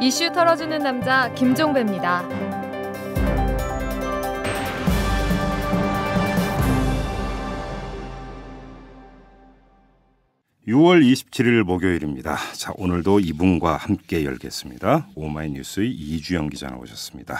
이슈 털어주는 남자 김종배입니다. 6월 27일 목요일입니다. 자, 오늘도 이분과 함께 열겠습니다. 오마이뉴스의 이주영 기자 나오셨습니다.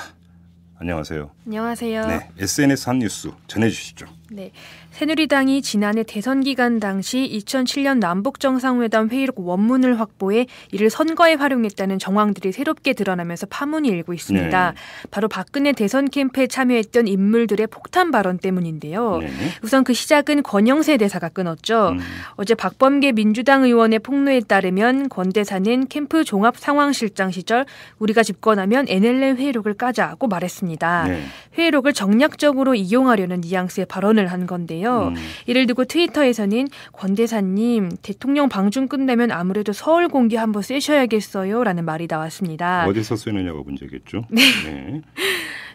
안녕하세요. 안녕하세요. 네, SNS 한 뉴스 전해 주시죠. 네. 새누리당이 지난해 대선 기간 당시 2007년 남북정상회담 회의록 원문을 확보해 이를 선거에 활용했다는 정황들이 새롭게 드러나면서 파문이 일고 있습니다. 네. 바로 박근혜 대선 캠프에 참여했던 인물들의 폭탄 발언 때문인데요. 네. 우선 그 시작은 권영세 대사가 끊었죠. 음. 어제 박범계 민주당 의원의 폭로에 따르면 권 대사는 캠프 종합상황실장 시절 우리가 집권하면 NLL 회의록을 까자고 말했습니다. 네. 회의록을 정략적으로 이용하려는 뉘앙스의 발언을 발언을 한 건데요. 음. 이를 두고 트위터에서는 권 대사님 대통령 방중 끝내면 아무래도 서울 공기 한번 쐬셔야겠어요라는 말이 나왔습니다. 어디서 쓰느냐가 문제겠죠. 네. 네.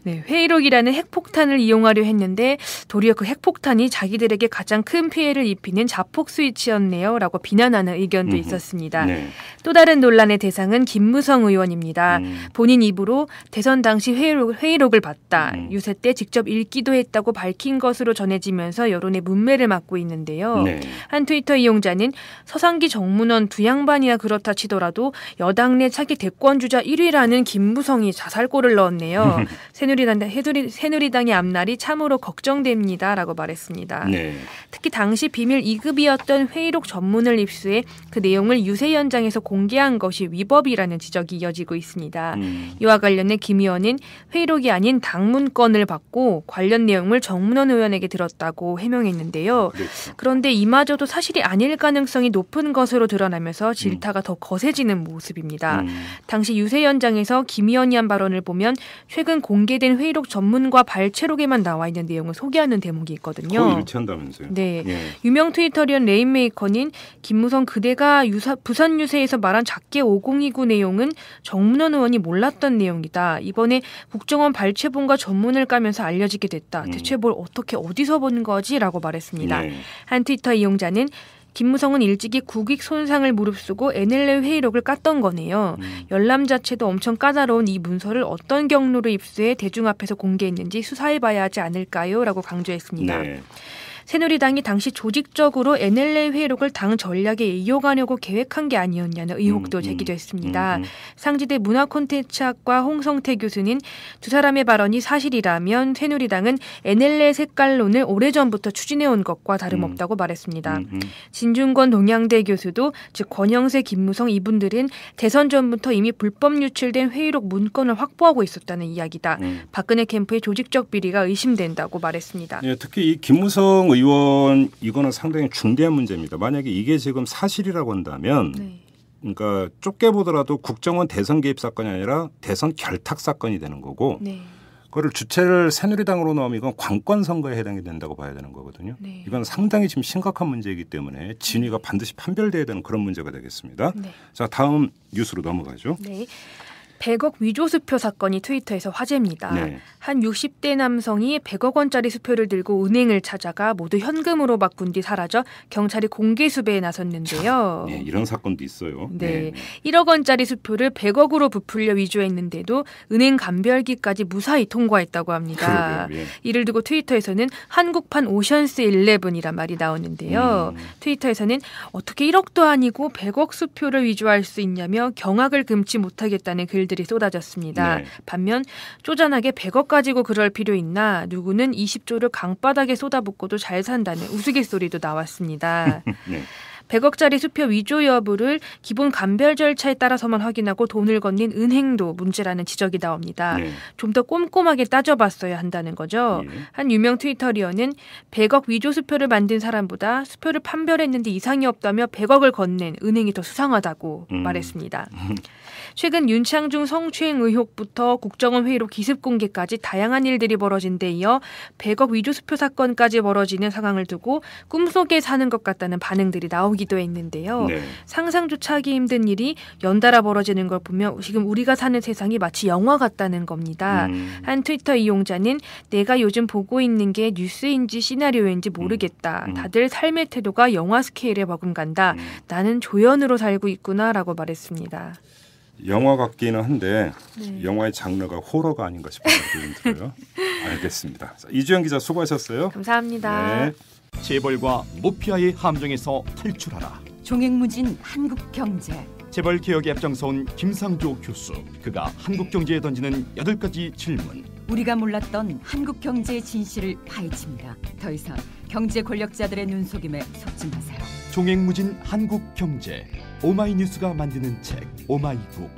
네, 회의록이라는 핵폭탄을 이용하려 했는데 도리어 그 핵폭탄이 자기들에게 가장 큰 피해를 입히는 자폭 스위치였네요. 라고 비난하는 의견도 음 있었습니다. 네. 또 다른 논란의 대상은 김무성 의원입니다. 음. 본인 입으로 대선 당시 회의록, 회의록을 봤다. 음. 유세 때 직접 읽기도 했다고 밝힌 것으로 전해지면서 여론의 문매를 맞고 있는데요. 네. 한 트위터 이용자는 서상기 정문원 두 양반이야 그렇다 치더라도 여당 내 차기 대권 주자 1위라는 김무성이 자살골을 넣었네요. 새누리당, 새누리당의 앞날이 참으로 걱정됩니다라고 말했습니다. 네. 특히 당시 비밀 2급이었던 회의록 전문을 입수해 그 내용을 유세 현장에서 공개한 것이 위법이라는 지적이 이어지고 있습니다. 음. 이와 관련해 김 의원은 회의록이 아닌 당문권을 받고 관련 내용을 정문원 의원에게 들었다고 해명했는데요. 그렇죠. 그런데 이마저도 사실이 아닐 가능성이 높은 것으로 드러나면서 음. 질타가 음. 더 거세지는 모습입니다. 음. 당시 유세 현장에서 김 의원이 한 발언을 보면 최근 공개 공개된 회의록 전문과 발췌록에만 나와 있는 내용을 소개하는 대목이 있거든요. 거치한다면서요 네. 예. 유명 트위터리언 레인메이커는 김무성 그대가 유사, 부산 유세에서 말한 작게 5029 내용은 정문원 의원이 몰랐던 내용이다. 이번에 국정원 발췌본과 전문을 까면서 알려지게 됐다. 음. 대체 뭘 어떻게 어디서 본 거지라고 말했습니다. 예. 한 트위터 이용자는 김무성은 일찍이 국익 손상을 무릅쓰고 NLL 회의록을 깠던 거네요. 음. 열람 자체도 엄청 까다로운 이 문서를 어떤 경로로 입수해 대중 앞에서 공개했는지 수사해봐야 하지 않을까요? 라고 강조했습니다. 네. 새누리당이 당시 조직적으로 n l a 회의록을 당 전략에 이용하려고 계획한 게 아니었냐는 의혹도 음, 음 제기됐습니다. 음, 음, 음, 상지대 문화콘텐츠학과 홍성태 교수는 두 사람의 발언이 사실이라면 새누리당은 n l a 색깔론을 오래전부터 추진해온 것과 다름없다고 음. 말했습니다. 진중권 동양대 교수도 즉 권영세, 김무성 이분들은 대선 전부터 이미 불법 유출된 회의록 문건을 확보하고 있었다는 이야기다. 박근혜 캠프의 조직적 비리가 의심된다고 말했습니다. 예, 특히 이 김무성 의원 이거는 상당히 중대한 문제입니다. 만약에 이게 지금 사실이라고 한다면 네. 그러니까 쫓겨 보더라도 국정원 대선 개입 사건이 아니라 대선 결탁 사건이 되는 거고 네. 그거를 주체를 새누리당으로 넣으면 이건 관권 선거에 해당이 된다고 봐야 되는 거거든요. 네. 이건 상당히 지금 심각한 문제이기 때문에 진위가 반드시 판별돼야 되는 그런 문제가 되겠습니다. 네. 자 다음 뉴스로 넘어가죠. 네. 100억 위조 수표 사건이 트위터에서 화제입니다. 네. 한 60대 남성이 100억 원짜리 수표를 들고 은행을 찾아가 모두 현금으로 바꾼 뒤 사라져 경찰이 공개 수배에 나섰는데요. 네, 이런 사건도 있어요. 네. 네. 1억 원짜리 수표를 100억으로 부풀려 위조했는데도 은행 감별기까지 무사히 통과했다고 합니다. 그러게요, 예. 이를 두고 트위터에서는 한국판 오션스 11이란 말이 나오는데요. 음. 트위터에서는 어떻게 1억도 아니고 100억 수표를 위조할 수 있냐며 경악을 금치 못하겠다는 글 일들이 쏟아졌습니다. 네. 반면 쪼잔하게 100억 가지고 그럴 필요 있나 누구는 20조를 강바닥에 쏟아붓고도 잘 산다는 우스갯소리도 나왔습니다. 네. 100억짜리 수표 위조 여부를 기본 감별 절차에 따라서만 확인하고 돈을 건넨 은행도 문제라는 지적이 나옵니다. 네. 좀더 꼼꼼하게 따져봤어야 한다는 거죠. 네. 한 유명 트위터리어는 100억 위조 수표를 만든 사람보다 수표를 판별했는데 이상이 없다며 100억을 건넨 은행이 더 수상하다고 음. 말했습니다. 최근 윤창중 성추행 의혹부터 국정원 회의록 기습 공개까지 다양한 일들이 벌어진 데 이어 100억 위조 수표 사건까지 벌어지는 상황을 두고 꿈속에 사는 것 같다는 반응들이 나오기도 했는데요. 네. 상상조차 하기 힘든 일이 연달아 벌어지는 걸 보면 지금 우리가 사는 세상이 마치 영화 같다는 겁니다. 음. 한 트위터 이용자는 내가 요즘 보고 있는 게 뉴스인지 시나리오인지 모르겠다. 음. 음. 다들 삶의 태도가 영화 스케일에 버금간다. 음. 나는 조연으로 살고 있구나라고 말했습니다. 영화 같기는 한데 네. 영화의 장르가 호러가 아닌가 싶은 생어요 알겠습니다. 자, 이주영 기자 수고하셨어요. 감사합니다. 네. 재벌과 모피아의 함정에서 탈출하라. 종횡무진 한국 경제. 재벌 개혁에 앞장서온 김상조 교수. 그가 한국 경제에 던지는 여덟 가지 질문. 우리가 몰랐던 한국 경제의 진실을 파헤칩니다. 더 이상 경제 권력자들의 눈속임에 속지 마세요. 종횡무진 한국 경제. 오마이뉴스가 만드는 책 오마이북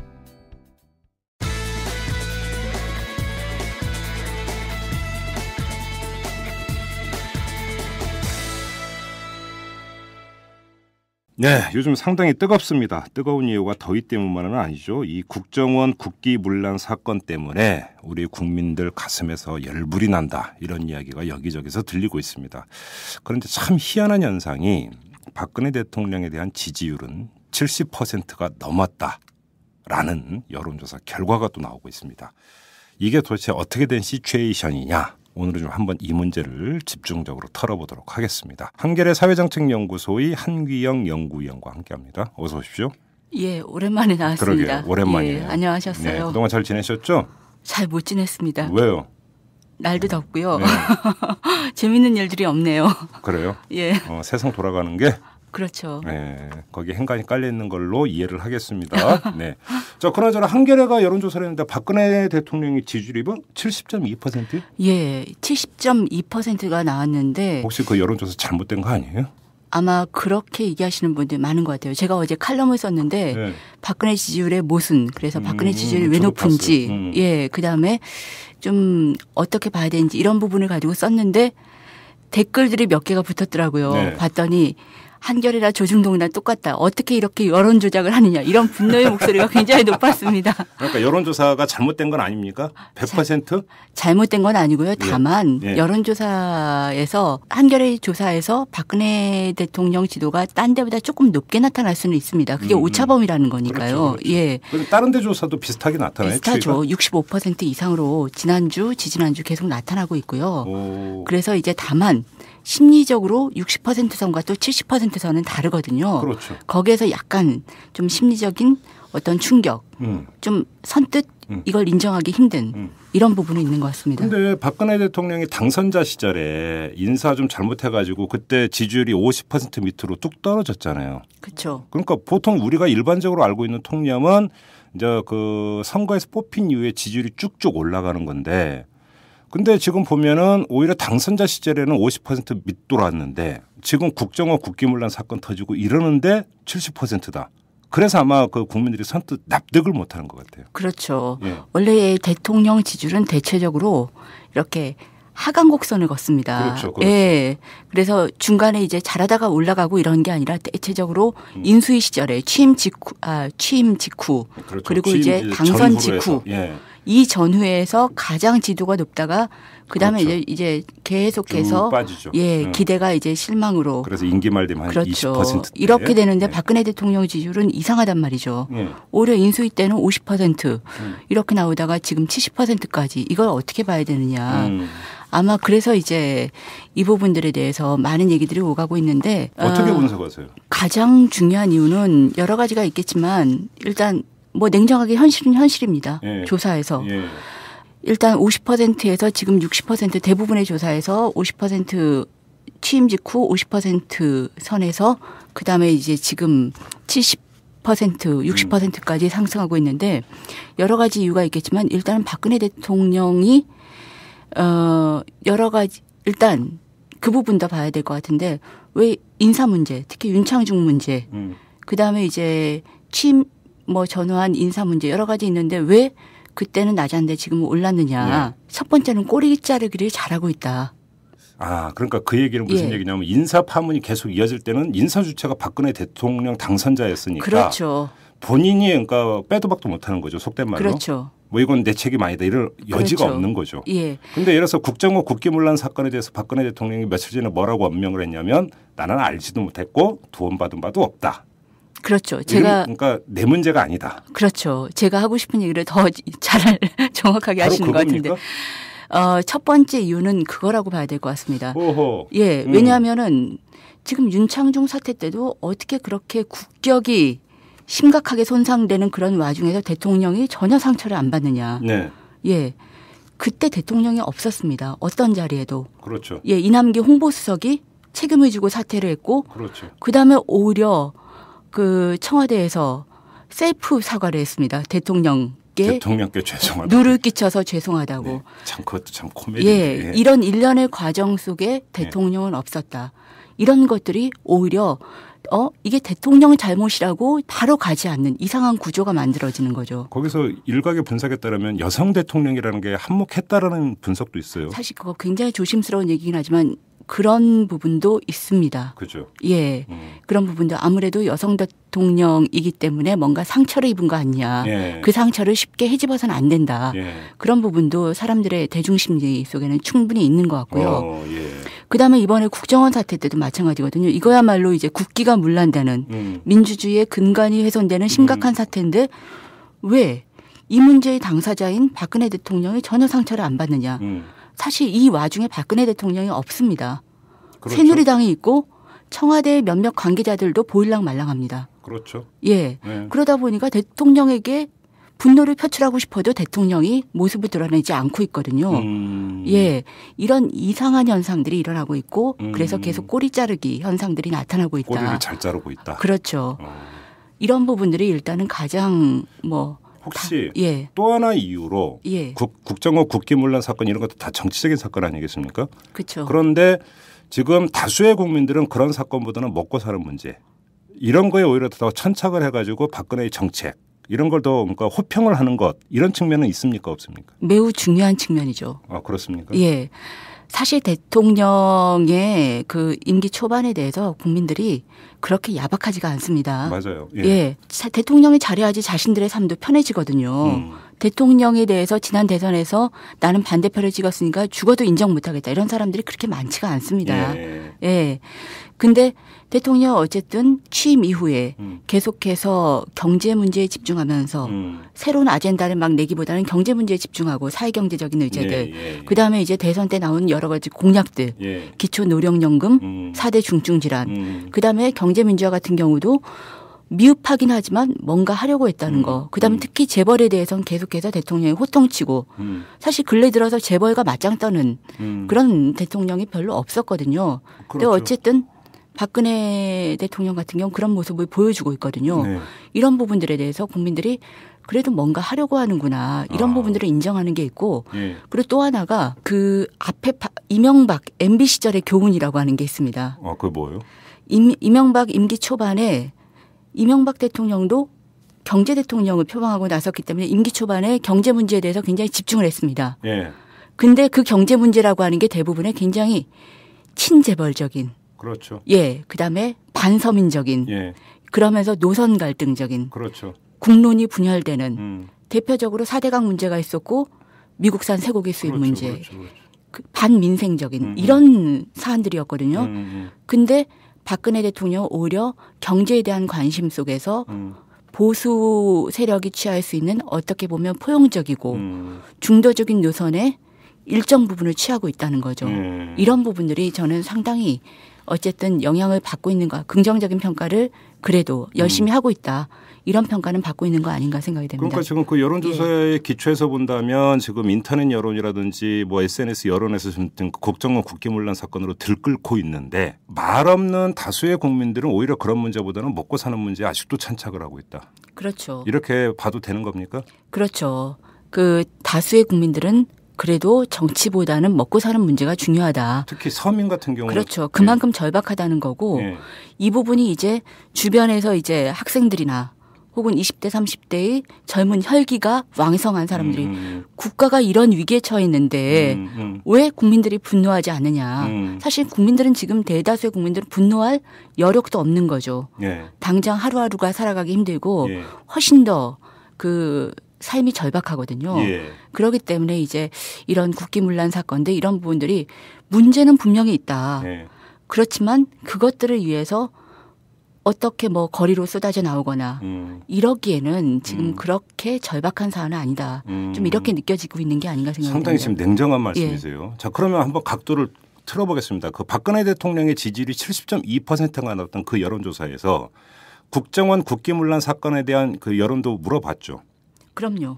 네, 요즘 상당히 뜨겁습니다. 뜨거운 이유가 더위 때문만은 아니죠. 이 국정원 국기 문란 사건 때문에 우리 국민들 가슴에서 열불이 난다. 이런 이야기가 여기저기서 들리고 있습니다. 그런데 참 희한한 현상이 박근혜 대통령에 대한 지지율은 70%가 넘었다라는 여론조사 결과가 또 나오고 있습니다. 이게 도대체 어떻게 된 시츄에이션이냐? 오늘은 좀 한번 이 문제를 집중적으로 털어보도록 하겠습니다. 한겨레 사회정책연구소의 한귀영 연구위원과 함께합니다. 어서 오십시오. 예, 오랜만에 나왔습니다. 그러게요, 오랜만이에요. 예, 안녕하셨어요. 네, 그동안 잘 지내셨죠? 잘 못 지냈습니다. 왜요? 날도 덥고요. 네. 재밌는 일들이 없네요. 그래요? 예. 어, 세상 돌아가는 게 그렇죠. 네, 거기 행간이 깔려 있는 걸로 이해를 하겠습니다. 네. 자, 그나저나 한겨레가 여론조사를 했는데 박근혜 대통령의 지지율이 70.2%? 뭐 예, 70.2%가 나왔는데 혹시 그 여론조사 잘못된 거 아니에요? 아마 그렇게 얘기하시는 분들 많은 것 같아요. 제가 어제 칼럼을 썼는데 네. 박근혜 지지율의 모순, 그래서 박근혜 음, 지지율이 왜 높은지, 음. 예, 그 다음에 좀 어떻게 봐야 되는지 이런 부분을 가지고 썼는데 댓글들이 몇 개가 붙었더라고요. 네. 봤더니 한결이나 조중동이나 똑같다. 어떻게 이렇게 여론 조작을 하느냐 이런 분노의 목소리가 굉장히 높았습니다. 그러니까 여론조사가 잘못된 건 아닙니까? 100% 자, 잘못된 건 아니고요. 예. 다만 예. 예. 여론조사에서 한결의 조사에서 박근혜 대통령 지도가 딴 데보다 조금 높게 나타날 수는 있습니다. 그게 음, 음. 오차범위라는 거니까요. 그렇죠, 그렇죠. 예. 다른 데 조사도 비슷하게 나타나요. 비슷하죠. 추이가? 65% 이상으로 지난주 지지난주 계속 나타나고 있고요. 오. 그래서 이제 다만 심리적으로 60% 선과 또 70% 선은 다르거든요. 그렇죠. 거기에서 약간 좀 심리적인 어떤 충격, 음. 좀 선뜻 음. 이걸 인정하기 힘든 음. 이런 부분이 있는 것 같습니다. 근데 박근혜 대통령이 당선자 시절에 인사 좀 잘못해가지고 그때 지지율이 50% 밑으로 뚝 떨어졌잖아요. 그렇죠. 그러니까 보통 우리가 일반적으로 알고 있는 통념은 이제 그 선거에서 뽑힌 이후에 지지율이 쭉쭉 올라가는 건데 근데 지금 보면은 오히려 당선자 시절에는 50% 밑돌았는데 지금 국정원 국기문란 사건 터지고 이러는데 70%다. 그래서 아마 그 국민들이 선뜻 납득을 못 하는 것 같아요. 그렇죠. 예. 원래 대통령 지지율은 대체적으로 이렇게 하강곡선을 걷습니다. 그렇죠, 그렇죠. 예. 그래서 중간에 이제 자라다가 올라가고 이런 게 아니라 대체적으로 음. 인수위 시절에 취임 직후, 아, 취임 직후 그렇죠. 그리고 취임 이제 그 당선 직후 예. 이 전후에서 가장 지도가 높다가 그다음에 그렇죠. 이제 이제 계속해서 예 응. 음. 기대가 이제 실망으로 그래서 임기 말 되면 그렇죠. 이렇게 되는데 네. 박근혜 대통령 지지율은 이상하단 말이죠. 네. 오히려 인수위 때는 50% 음. 이렇게 나오다가 지금 70%까지 이걸 어떻게 봐야 되느냐. 음. 아마 그래서 이제 이 부분들에 대해서 많은 얘기들이 오가고 있는데 어떻게 분석하세요? 어, 가장 중요한 이유는 여러 가지가 있겠지만 일단 뭐 냉정하게 현실은 현실입니다. 예. 조사에서. 예. 일단 50%에서 지금 60% 대부분의 조사에서 50% 취임 직후 50% 선에서 그 다음에 이제 지금 70 퍼센트, 60%까지 상승하고 있는데 여러 가지 이유가 있겠지만 일단은 박근혜 대통령이 어, 여러 가지, 일단 그 부분 도 봐야 될 것 같은데, 왜 인사 문제, 특히 윤창중 문제, 음. 그 다음에 이제 취임 뭐 전후한 인사 문제 여러 가지 있는데 왜 그때는 낮았는데 지금 올랐느냐. 예. 첫 번째는 꼬리 자르기를 잘하고 있다. 아, 그러니까 그 얘기는 무슨 예. 얘기냐면 인사 파문이 계속 이어질 때는 인사 주체가 박근혜 대통령 당선자였으니까. 그렇죠. 본인이 그러니까 빼도 박도 못하는 거죠 속된 말로. 그렇죠. 뭐 이건 내 책임 아니다 이럴 여지가 그렇죠. 없는 거죠. 예. 근데 예를 들어서 국정원 국기문란 사건에 대해서 박근혜 대통령이 며칠 전에 뭐라고 언명을 했냐면 나는 알지도 못했고 도움받은 바도 없다. 그렇죠. 제가 그러니까 내 문제가 아니다. 그렇죠. 제가 하고 싶은 얘기를 더 잘 정확하게 하시는 것 같은데. 어, 첫 번째 이유는 그거라고 봐야 될 것 같습니다. 오호. 예, 음. 왜냐하면은 지금 윤창중 사태 때도 어떻게 그렇게 국격이 심각하게 손상되는 그런 와중에서 대통령이 전혀 상처를 안 받느냐. 네. 예. 그때 대통령이 없었습니다. 어떤 자리에도. 그렇죠. 예, 이남기 홍보수석이 책임을 지고 사퇴를 했고. 그렇죠. 그 다음에 오히려 그 청와대에서 셀프 사과를 했습니다. 대통령 대통령께 죄송하다. 누를 끼쳐서 죄송하다고. 네, 참 그것도 참 코미디. 예, 이런 일련의 과정 속에 네. 대통령은 네. 없었다. 이런 것들이 오히려 어 이게 대통령 잘못이라고 바로 가지 않는 이상한 구조가 만들어지는 거죠. 거기서 일각의 분석에 따르면 여성 대통령이라는 게 한몫했다라는 분석도 있어요. 사실 그거 굉장히 조심스러운 얘기긴 하지만 그런 부분도 있습니다. 그죠. 예. 음. 그런 부분도 아무래도 여성 대통령이기 때문에 뭔가 상처를 입은 거 아니냐. 예. 그 상처를 쉽게 헤집어서는안 된다. 예. 그런 부분도 사람들의 대중심리 속에는 충분히 있는 것 같고요. 어, 예. 그다음에 이번에 국정원 사태 때도 마찬가지거든요. 이거야말로 이제 국기가 물란다는 음. 민주주의의 근간이 훼손되는 심각한 음. 사태인데 왜 이 문제의 당사자인 박근혜 대통령이 전혀 상처를 안 받느냐. 음. 사실 이 와중에 박근혜 대통령이 없습니다. 그렇죠. 새누리당이 있고 청와대 의 몇몇 관계자들도 보일랑 말랑합니다. 그렇죠. 예. 네. 그러다 보니까 대통령에게 분노를 표출하고 싶어도 대통령이 모습을 드러내지 않고 있거든요. 음. 예. 이런 이상한 현상들이 일어나고 있고 음. 그래서 계속 꼬리 자르기 현상들이 나타나고 있다. 꼬리를 잘 자르고 있다. 그렇죠. 어. 이런 부분들이 일단은 가장 뭐 혹시 다, 예. 또 하나 이유로 예. 국, 국정원 국기문란 사건 이런 것도 다 정치적인 사건 아니겠습니까? 그렇죠. 그런데 지금 다수의 국민들은 그런 사건보다는 먹고 사는 문제, 이런 거에 오히려 더 천착을 해가지고 박근혜의 정책 이런 걸더그러 호평을 하는 것 이런 측면은 있습니까 없습니까? 매우 중요한 측면이죠. 아 그렇습니까? 예. 사실 대통령의 그 임기 초반에 대해서 국민들이 그렇게 야박하지가 않습니다. 맞아요. 예. 예. 대통령이 잘해야지 자신들의 삶도 편해지거든요. 음. 대통령에 대해서 지난 대선에서 나는 반대표를 찍었으니까 죽어도 인정 못하겠다 이런 사람들이 그렇게 많지가 않습니다. 예. 예. 근데 대통령 어쨌든 취임 이후에 음. 계속해서 경제 문제에 집중하면서 음. 새로운 아젠다를 막 내기보다는 경제 문제에 집중하고 사회 경제적인 의제들 예, 예, 예. 그다음에 이제 대선 때 나온 여러 가지 공약들 예. 기초 노령연금 음. 4대 중증 질환 음. 그다음에 경제 민주화 같은 경우도 미흡하긴 하지만 뭔가 하려고 했다는 음, 거. 그다음에 음. 특히 재벌에 대해서는 계속해서 대통령이 호통치고 음. 사실 근래 들어서 재벌과 맞짱 떠는 음. 그런 대통령이 별로 없었거든요. 그렇죠. 근데 어쨌든 박근혜 대통령 같은 경우 그런 모습을 보여주고 있거든요. 네. 이런 부분들에 대해서 국민들이 그래도 뭔가 하려고 하는구나 이런 아. 부분들을 인정하는 게 있고 예. 그리고 또 하나가 그 앞에 파, 이명박 MB 시절의 교훈이라고 하는 게 있습니다. 아그 뭐예요? 임, 이명박 임기 초반에 이명박 대통령도 경제 대통령을 표방하고 나섰기 때문에 임기 초반에 경제 문제에 대해서 굉장히 집중을 했습니다. 예. 근데 그 경제 문제라고 하는 게 대부분의 굉장히 친재벌적인 그렇죠. 예, 그다음에 반서민적인 예. 그러면서 노선 갈등적인 그렇죠. 국론이 분열되는 음. 대표적으로 4대강 문제가 있었고 미국산 쇠고기 수입 그렇죠, 문제 그렇죠, 그렇죠. 그 반민생적인 음, 음. 이런 사안들이었거든요. 음, 음, 음, 근데 박근혜 대통령 오히려 경제에 대한 관심 속에서 보수 세력이 취할 수 있는 어떻게 보면 포용적이고 중도적인 노선에 일정 부분을 취하고 있다는 거죠. 음. 이런 부분들이 저는 상당히 어쨌든 영향을 받고 있는가 긍정적인 평가를 그래도 열심히 음. 하고 있다. 이런 평가는 받고 있는 거 아닌가 생각이 됩니다. 그러니까 지금 그 여론조사의 예. 기초에서 본다면 지금 인터넷 여론이라든지 뭐 SNS 여론에서 지금 국정은 국기문란 사건으로 들끓고 있는데 말 없는 다수의 국민들은 오히려 그런 문제보다는 먹고 사는 문제에 아직도 찬착을 하고 있다. 그렇죠. 이렇게 봐도 되는 겁니까? 그렇죠. 그 다수의 국민들은 그래도 정치보다는 먹고 사는 문제가 중요하다. 특히 서민 같은 경우 그렇죠. 네. 그만큼 예. 절박하다는 거고 예. 이 부분이 이제 주변에서 이제 학생들이나 혹은 20대 30대의 젊은 혈기가 왕성한 사람들이 음. 음, 음. 국가가 이런 위기에 처했는데 음, 음. 왜 국민들이 분노하지 않느냐. 음. 사실 국민들은 지금 대다수의 국민들은 분노할 여력도 없는 거죠. 예. 당장 하루하루가 살아가기 힘들고 예. 훨씬 더그 삶이 절박하거든요. 예. 그렇기 때문에 이제 이런 국기문란 사건들 이런 부분들이 문제는 분명히 있다. 예. 그렇지만 그것들을 위해서 어떻게 뭐 거리로 쏟아져 나오거나 음. 이러기에는 지금 음. 그렇게 절박한 사안은 아니다. 음. 좀 이렇게 느껴지고 있는 게 아닌가 생각이 상당히 듭니다. 지금 냉정한 말씀이세요. 예. 자 그러면 한번 각도를 틀어보겠습니다. 그 박근혜 대통령의 지지율이 70.2%가 나왔던 그 여론조사에서 국정원 국기문란 사건에 대한 그 여론도 물어봤죠. 그럼요.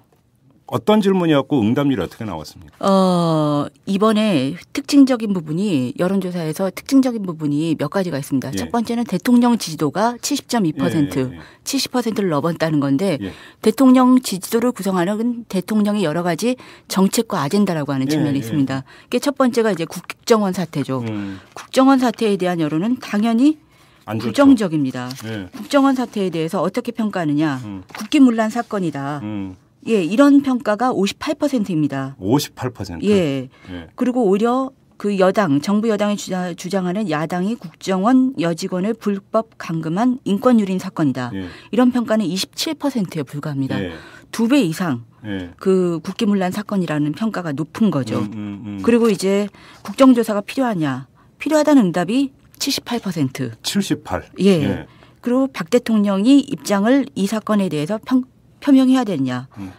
어떤 질문이었고 응답률이 어떻게 나왔습니까? 어, 이번에 특징적인 부분이 여론조사에서 특징적인 부분이 몇 가지가 있습니다. 예. 첫 번째는 대통령 지지도가 70.2%, 예, 예, 예. 70%를 넘었다는 건데 예. 대통령 지지도를 구성하는 대통령의 여러 가지 정책과 아젠다라고 하는 예, 측면이 예. 있습니다. 그첫 번째가 이제 국정원 사태죠. 음. 국정원 사태에 대한 여론은 당연히 안 부정적입니다. 네. 국정원 사태에 대해서 어떻게 평가하느냐? 음. 국기문란 사건이다. 음. 예, 이런 평가가 58%입니다. 58%. 예. 예. 그리고 오히려 그 여당, 정부 여당이 주장, 주장하는 야당이 국정원 여직원을 불법 감금한 인권유린 사건이다. 예. 이런 평가는 27%에 불과합니다. 예. 두배 이상 예. 그 국기문란 사건이라는 평가가 높은 거죠. 음, 음, 음. 그리고 이제 국정조사가 필요하냐? 필요하다는 응답이 78%. 78. 예. 예. 그리고 박 대통령이 입장을 이 사건에 대해서 평, 표명해야 되냐. 음.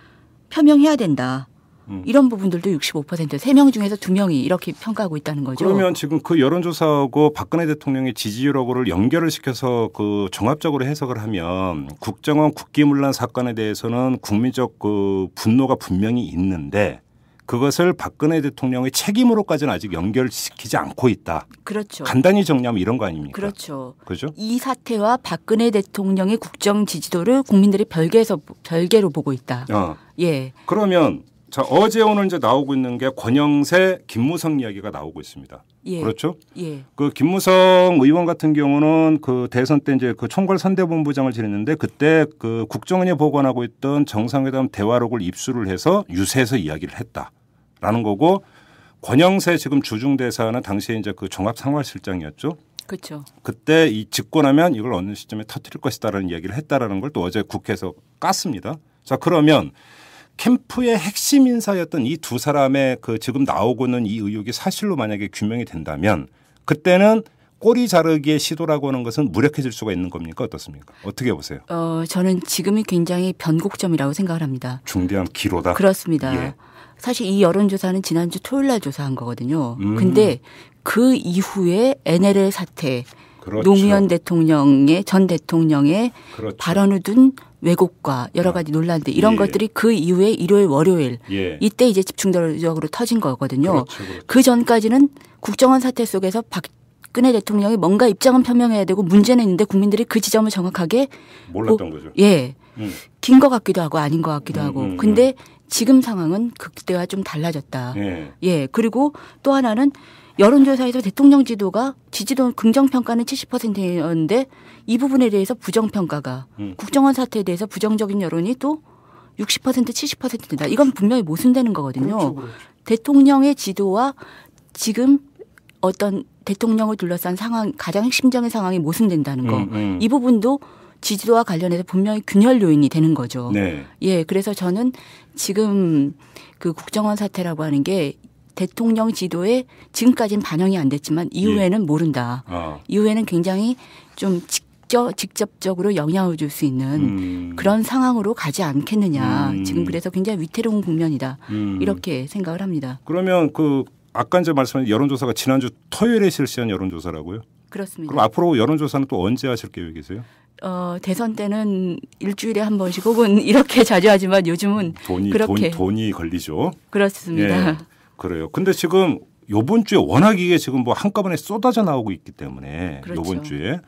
표명해야 된다. 음. 이런 부분들도 65% 3명 중에서 2명이 이렇게 평가하고 있다는 거죠. 그러면 지금 그 여론조사하고 박근혜 대통령의 지지율하고를 연결을 시켜서 그 종합적으로 해석을 하면 국정원 국기문란 사건에 대해서는 국민적 그 분노가 분명히 있는데 그것을 박근혜 대통령의 책임으로까지는 아직 연결시키지 않고 있다. 그렇죠. 간단히 정리하면 이런 거 아닙니까? 그렇죠. 그죠? 이 사태와 박근혜 대통령의 국정 지지도를 국민들이 별개에서 별개로 보고 있다. 어. 예. 그러면 자, 어제 오늘 이제 나오고 있는 게 권영세 김무성 이야기가 나오고 있습니다. 예. 그렇죠. 예. 그 김무성 의원 같은 경우는 그 대선 때 이제 그 총괄 선대본부장을 지냈는데 그때 그 국정원이 보관하고 있던 정상회담 대화록을 입수를 해서 유세에서 이야기를 했다라는 거고 권영세 지금 주중대사는 당시에 이제 그 종합상활실장이었죠. 그렇죠. 그때 이 집권하면 이걸 어느 시점에 터트릴 것이다라는 이야기를 했다라는 걸 또 어제 국회에서 깠습니다. 자 그러면 캠프의 핵심 인사였던 이 두 사람의 그 지금 나오고는 이 의혹이 사실로 만약에 규명이 된다면 그때는 꼬리 자르기의 시도라고 하는 것은 무력해질 수가 있는 겁니까 어떻습니까? 어떻게 보세요? 어, 저는 지금이 굉장히 변곡점이라고 생각을 합니다. 중대한 기로다. 그렇습니다. 예. 사실 이 여론조사는 지난주 토요일 날 조사한 거거든요. 음. 근데 그 이후에 NLL 사태, 그렇죠. 노무현 대통령의 전 대통령의 그렇죠. 발언을 둔 왜곡과 여러 아, 가지 논란들 이런 예. 것들이 그 이후에 일요일 월요일 예. 이때 이제 집중적으로 터진 거거든요. 그렇죠, 그렇죠. 그 전까지는 국정원 사태 속에서 박근혜 대통령이 뭔가 입장은 표명해야 되고 문제는 있는데 국민들이 그 지점을 정확하게 몰랐던 뭐, 거죠. 예. 음. 긴것 같기도 하고 아닌 것 같기도 음, 하고. 음, 음. 근데 지금 상황은 그때와 좀 달라졌다. 예. 예. 그리고 또 하나는 여론조사에서 대통령 지도가 지지도 긍정평가는 70%였는데 이 부분에 대해서 부정평가가 음. 국정원 사태에 대해서 부정적인 여론이 또 60% 70%된다. 이건 분명히 모순되는 거거든요. 그렇죠, 그렇죠. 대통령의 지도와 지금 어떤 대통령을 둘러싼 상황 가장 핵심적인 상황이 모순된다는 거. 음, 음. 이 부분도 지지도와 관련해서 분명히 균열 요인이 되는 거죠. 네. 예, 그래서 저는 지금 그 국정원 사태라고 하는 게 대통령 지도에 지금까지는 반영이 안 됐지만 예. 이후에는 예. 모른다. 아. 이후에는 굉장히 좀 직접 직접적으로 영향을 줄 수 있는 음. 그런 상황으로 가지 않겠느냐. 음. 지금 그래서 굉장히 위태로운 국면이다. 음. 이렇게 생각을 합니다. 그러면 그 아까 이제 말씀하신 여론조사가 지난주 토요일에 실시한 여론조사라고요? 그렇습니다. 그럼 앞으로 여론조사는 또 언제 하실 계획이세요? 어, 대선 때는 일주일에 한 번씩 혹은 이렇게 자주 하지만 요즘은 돈이, 그렇게 돈, 이 걸리죠. 그렇습니다. 예. 그래요. 근데 지금 요번 주에 워낙 이게 지금 뭐 한꺼번에 쏟아져 나오고 있기 때문에 그렇죠. 요번 주에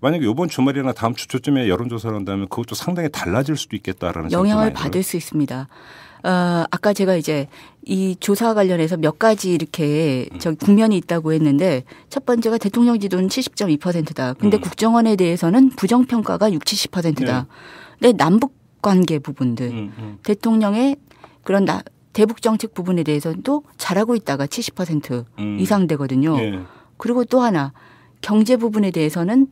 만약에 요번 주말이나 다음 주 초쯤에 여론조사를 한다면 그것도 상당히 달라질 수도 있겠다라는 영향을 받을 수 있습니다. 어, 아까 제가 이제 이 조사 관련해서 몇 가지 이렇게 음. 저 국면이 있다고 했는데 첫 번째가 대통령 지도는 70.2%다. 근데 음. 국정원에 대해서는 부정평가가 60, 70%다. 네. 근데 남북 관계 부분들 음, 음. 대통령의 그런 나, 대북 정책 부분에 대해서는 또 잘하고 있다가 70% 음. 이상 되거든요. 예. 그리고 또 하나 경제 부분에 대해서는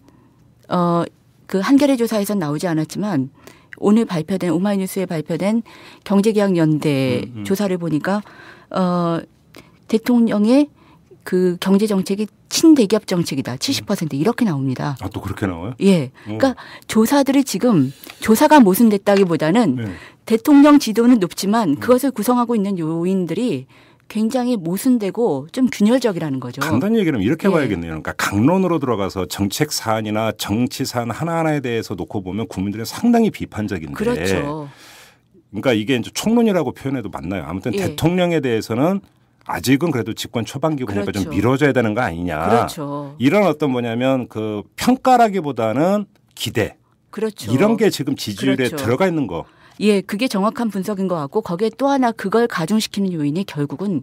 어 그 한겨레 조사에서 나오지 않았지만 오늘 발표된 오마이뉴스에 발표된 경제개혁연대 음, 음. 조사를 보니까 어 대통령의 그 경제 정책이 친대기업 정책이다. 70% 이렇게 나옵니다. 아또 그렇게 나와요? 예. 오. 그러니까 어. 조사들이 지금 조사가 모순됐다기보다는 네. 대통령 지도는 높지만 음. 그것을 구성하고 있는 요인들이 굉장히 모순되고 좀 균열적이라는 거죠. 간단얘기하 이렇게 예. 봐야겠네요. 그러니까 강론으로 들어가서 정책 사안이나 정치 사안 하나하나에 대해서 놓고 보면 국민들은 상당히 비판적인데. 그렇죠. 그러니까 이게 이제 총론이라고 표현해도 맞나요? 아무튼 예. 대통령에 대해서는 아직은 그래도 집권 초반기고 그렇죠. 그러니좀 미뤄져야 되는 거 아니냐. 그렇죠. 이런 어떤 뭐냐면 그 평가라기보다는 기대. 그렇죠. 이런 게 지금 지지율에 그렇죠. 들어가 있는 거. 예, 그게 정확한 분석인 것 같고 거기에 또 하나 그걸 가중시키는 요인이 결국은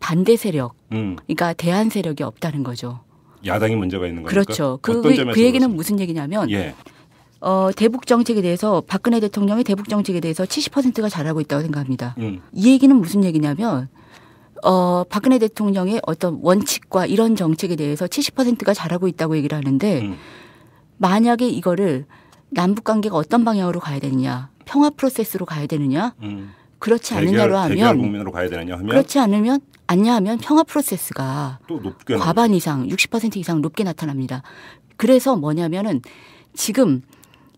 반대 세력, 음. 그러니까 대안 세력이 없다는 거죠. 야당이 문제가 있는 거니까. 그렇죠. 그, 그, 그 얘기는 그렇습니 무슨 얘기냐면 예. 어, 대북 정책에 대해서 박근혜 대통령이 대북 정책에 대해서 70%가 잘하고 있다고 생각합니다. 음. 이 얘기는 무슨 얘기냐면 어, 박근혜 대통령의 어떤 원칙과 이런 정책에 대해서 70%가 잘하고 있다고 얘기를 하는데 음. 만약에 이거를 남북 관계가 어떤 방향으로 가야 되느냐 평화 프로세스로 가야 되느냐? 음. 그렇지 않느냐로 하면 대결 국면으로 가야 되느냐 하면 그렇지 않으면 않냐 하면 평화 프로세스가 또 높게 과반 이상 60% 이상 높게 나타납니다. 그래서 뭐냐면은 지금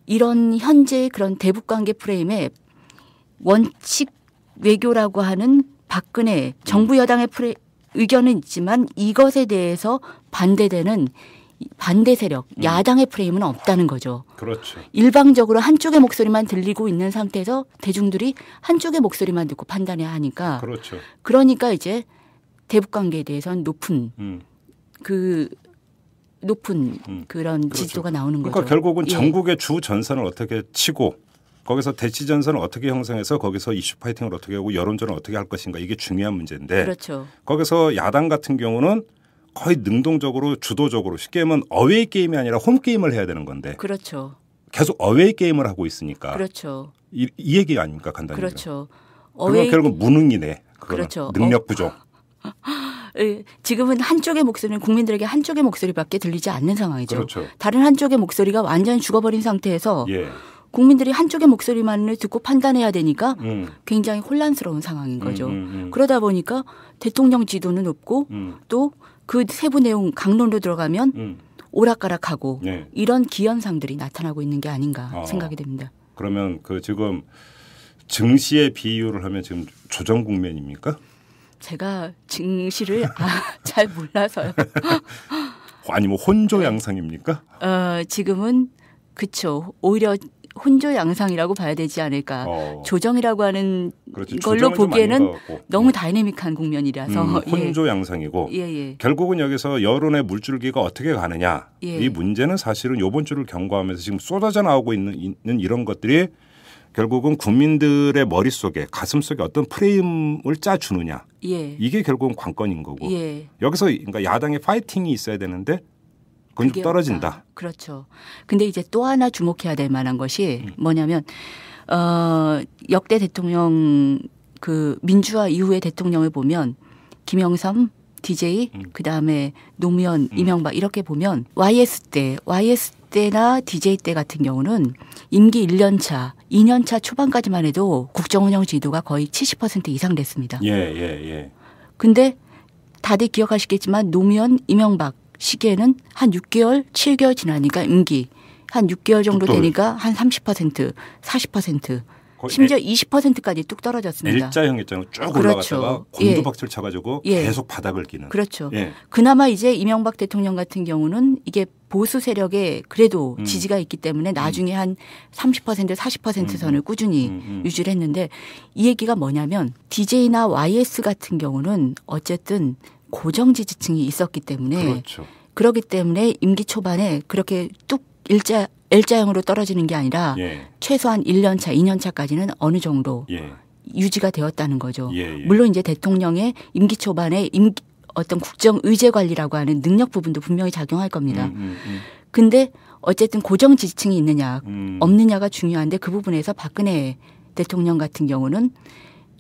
이런 현재 그런 대북 관계 프레임에 원칙 외교라고 하는 박근혜 정부 여당의 프레 의견은 있지만 이것에 대해서 반대되는 반대 세력, 음. 야당의 프레임은 없다는 거죠. 그렇죠. 일방적으로 한쪽의 목소리만 들리고 있는 상태에서 대중들이 한쪽의 목소리만 듣고 판단해야 하니까. 그렇죠. 그러니까 이제 대북 관계에 대해서는 높은 음. 그 높은 음. 그런 그렇죠. 지 지도가 나오는 그러니까 거죠. 그러니까 결국은 예. 전국의 주 전선을 어떻게 치고 거기서 대치 전선을 어떻게 형성해서 거기서 이슈 파이팅을 어떻게 하고 여론전을 어떻게 할 것인가 이게 중요한 문제인데 그렇죠. 거기서 야당 같은 경우는 거의 능동적으로 주도적으로 쉽게 말하면 어웨이 게임이 아니라 홈 게임을 해야 되는 건데. 그렇죠. 계속 어웨이 게임을 하고 있으니까. 그렇죠. 이, 이 얘기 아닙니까 간단히. 그렇죠. 어웨이... 그건 결국 무능이네. 그렇죠. 어. 능력 부족. 지금은 한쪽의 목소리는 국민들에게 한쪽의 목소리밖에 들리지 않는 상황이죠. 그렇죠. 다른 한쪽의 목소리가 완전히 죽어버린 상태에서 예. 국민들이 한쪽의 목소리만을 듣고 판단해야 되니까 음. 굉장히 혼란스러운 상황인 거죠. 음, 음, 음. 그러다 보니까 대통령 지도는 없고 음. 또그 세부 내용 강론으로 들어가면 음. 오락가락하고 네. 이런 기현상들이 나타나고 있는 게 아닌가 아, 생각이 됩니다. 그러면 그 지금 증시의 비유를 하면 지금 조정 국면입니까? 제가 증시를 아, 잘 몰라서요. 아니 뭐 혼조 네. 양상입니까? 어, 지금은 그쵸. 오히려 혼조 양상이라고 봐야 되지 않을까. 어. 조정이라고 하는 그렇지. 걸로 보기에는 너무 음. 다이내믹한 국면이라서 음, 예. 혼조 양상이고 예. 예. 결국은 여기서 여론의 물줄기가 어떻게 가느냐 예. 이 문제는 사실은 요번 주를 경고하면서 지금 쏟아져 나오고 있는, 있는 이런 것들이 결국은 국민들의 머릿속에 가슴속에 어떤 프레임을 짜주느냐 예. 이게 결국은 관건인 거고 예. 여기서 그러니까 야당의 파이팅이 있어야 되는데 그건 좀 떨어진다. 그렇죠. 근데 이제 또 하나 주목해야 될 만한 것이 음. 뭐냐면 어 역대 대통령 그 민주화 이후의 대통령을 보면 김영삼, DJ, 음. 그 다음에 노무현, 음. 이명박 이렇게 보면 YS 때, YS 때나 DJ 때 같은 경우는 임기 1년 차, 2년 차 초반까지만 해도 국정운영 지도가 거의 70% 이상 됐습니다. 예, 예, 예. 근데 다들 기억하시겠지만 노무현, 이명박 시기에는 한 6개월, 7개월 지나니까 임기 한 6개월 정도 뚝돌. 되니까 한 30%, 40% 심지어 20%까지 뚝 떨어졌습니다. 일자형이었잖아요. 쭉 그렇죠. 올라갔다가 그렇죠. 곤두박질 예. 쳐가지고 예. 계속 바닥을 끼는. 그렇죠. 예. 그나마 이제 이명박 대통령 같은 경우는 이게 보수 세력에 그래도 음. 지지가 있기 때문에 나중에 음. 한30% 40% 음, 음, 선을 음. 꾸준히 음. 유지를 했는데 이 얘기가 뭐냐면 DJ나 YS 같은 경우는 어쨌든 고정 지지층이 있었기 때문에 그렇죠. 그렇기 때문에 임기 초반에 그렇게 뚝 일자 L자형으로 떨어지는 게 아니라 예. 최소한 1년차, 2년차까지는 어느 정도 예. 유지가 되었다는 거죠. 예예. 예. 물론 이제 대통령의 임기 초반에 임기 어떤 국정 의제 관리라고 하는 능력 부분도 분명히 작용할 겁니다. 음, 음, 음. 근데 어쨌든 고정 지지층이 있느냐 음. 없느냐가 중요한데 그 부분에서 박근혜 대통령 같은 경우는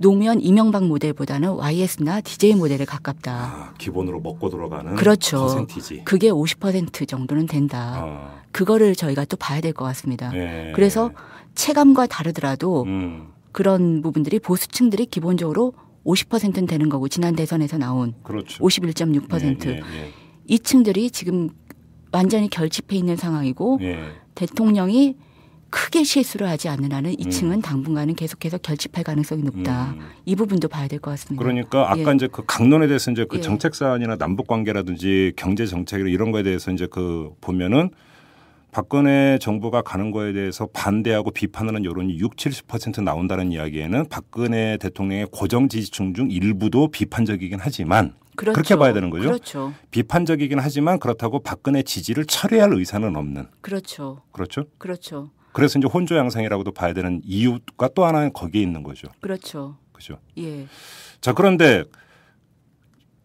노무현 이명박 모델보다는 YS나 DJ 모델에 가깝다. 아, 기본으로 먹고 들어가는 그렇죠. 퍼센티지. 그게 50% 정도는 된다. 아. 그거를 저희가 또 봐야 될 것 같습니다. 예. 그래서 체감과 다르더라도 음. 그런 부분들이 보수층들이 기본적으로 50%는 되는 거고 지난 대선에서 나온 그렇죠. 51.6%. 예, 예, 예. 이 층들이 지금 완전히 결집해 있는 상황이고 예. 대통령이 크게 실수를 하지 않는 한은 이층은 음. 당분간은 계속해서 결집할 가능성이 높다. 음. 이 부분도 봐야 될 것 같습니다. 그러니까 아까 예. 이제 그 강론에 대해서 이제 그 예. 정책 사안이나 남북 관계라든지 경제 정책 이런 거에 대해서 이제 그 보면은 박근혜 정부가 가는 거에 대해서 반대하고 비판하는 여론이 6, 70% 나온다는 이야기에는 박근혜 대통령의 고정 지지층 중 일부도 비판적이긴 하지만 그렇죠. 그렇게 봐야 되는 거죠. 그렇죠. 비판적이긴 하지만 그렇다고 박근혜 지지를 철회할 의사는 없는. 그렇죠. 그렇죠. 그렇죠. 그래서 이제 혼조 양상이라고도 봐야 되는 이유가 또하나 거기에 있는 거죠. 그렇죠. 그죠. 예. 자, 그런데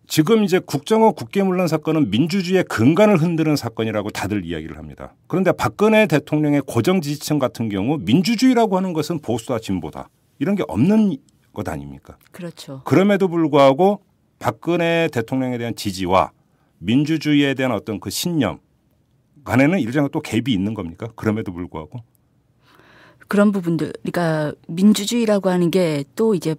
지금 이제 국정원 국기물란 사건은 민주주의의 근간을 흔드는 사건이라고 다들 이야기를 합니다. 그런데 박근혜 대통령의 고정 지지층 같은 경우 민주주의라고 하는 것은 보수와 진보다 이런 게 없는 것 아닙니까? 그렇죠. 그럼에도 불구하고 박근혜 대통령에 대한 지지와 민주주의에 대한 어떤 그 신념 간에는 일정한 또 갭이 있는 겁니까? 그럼에도 불구하고 그런 부분들, 그러니까 민주주의라고 하는 게 또 이제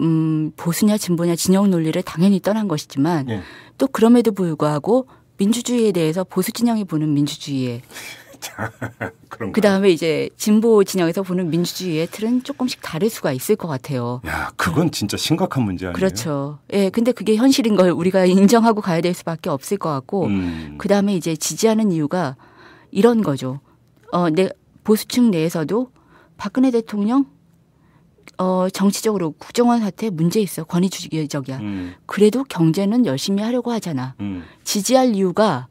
음, 보수냐 진보냐 진영 논리를 당연히 떠난 것이지만 예. 또 그럼에도 불구하고 민주주의에 대해서 보수 진영이 보는 민주주의에 그 다음에 이제 진보 진영에서 보는 민주주의의 틀은 조금씩 다를 수가 있을 것 같아요. 야, 그건 진짜 심각한 문제 아니에요? 그렇죠. 예, 근데 그게 현실인 걸 우리가 인정하고 가야 될 수밖에 없을 것 같고, 음. 그 다음에 이제 지지하는 이유가 이런 거죠. 어, 내, 보수층 내에서도 박근혜 대통령 어, 정치적으로 국정원 사태 문제 있어 권위주의적이야. 음. 그래도 경제는 열심히 하려고 하잖아. 음. 지지할 이유가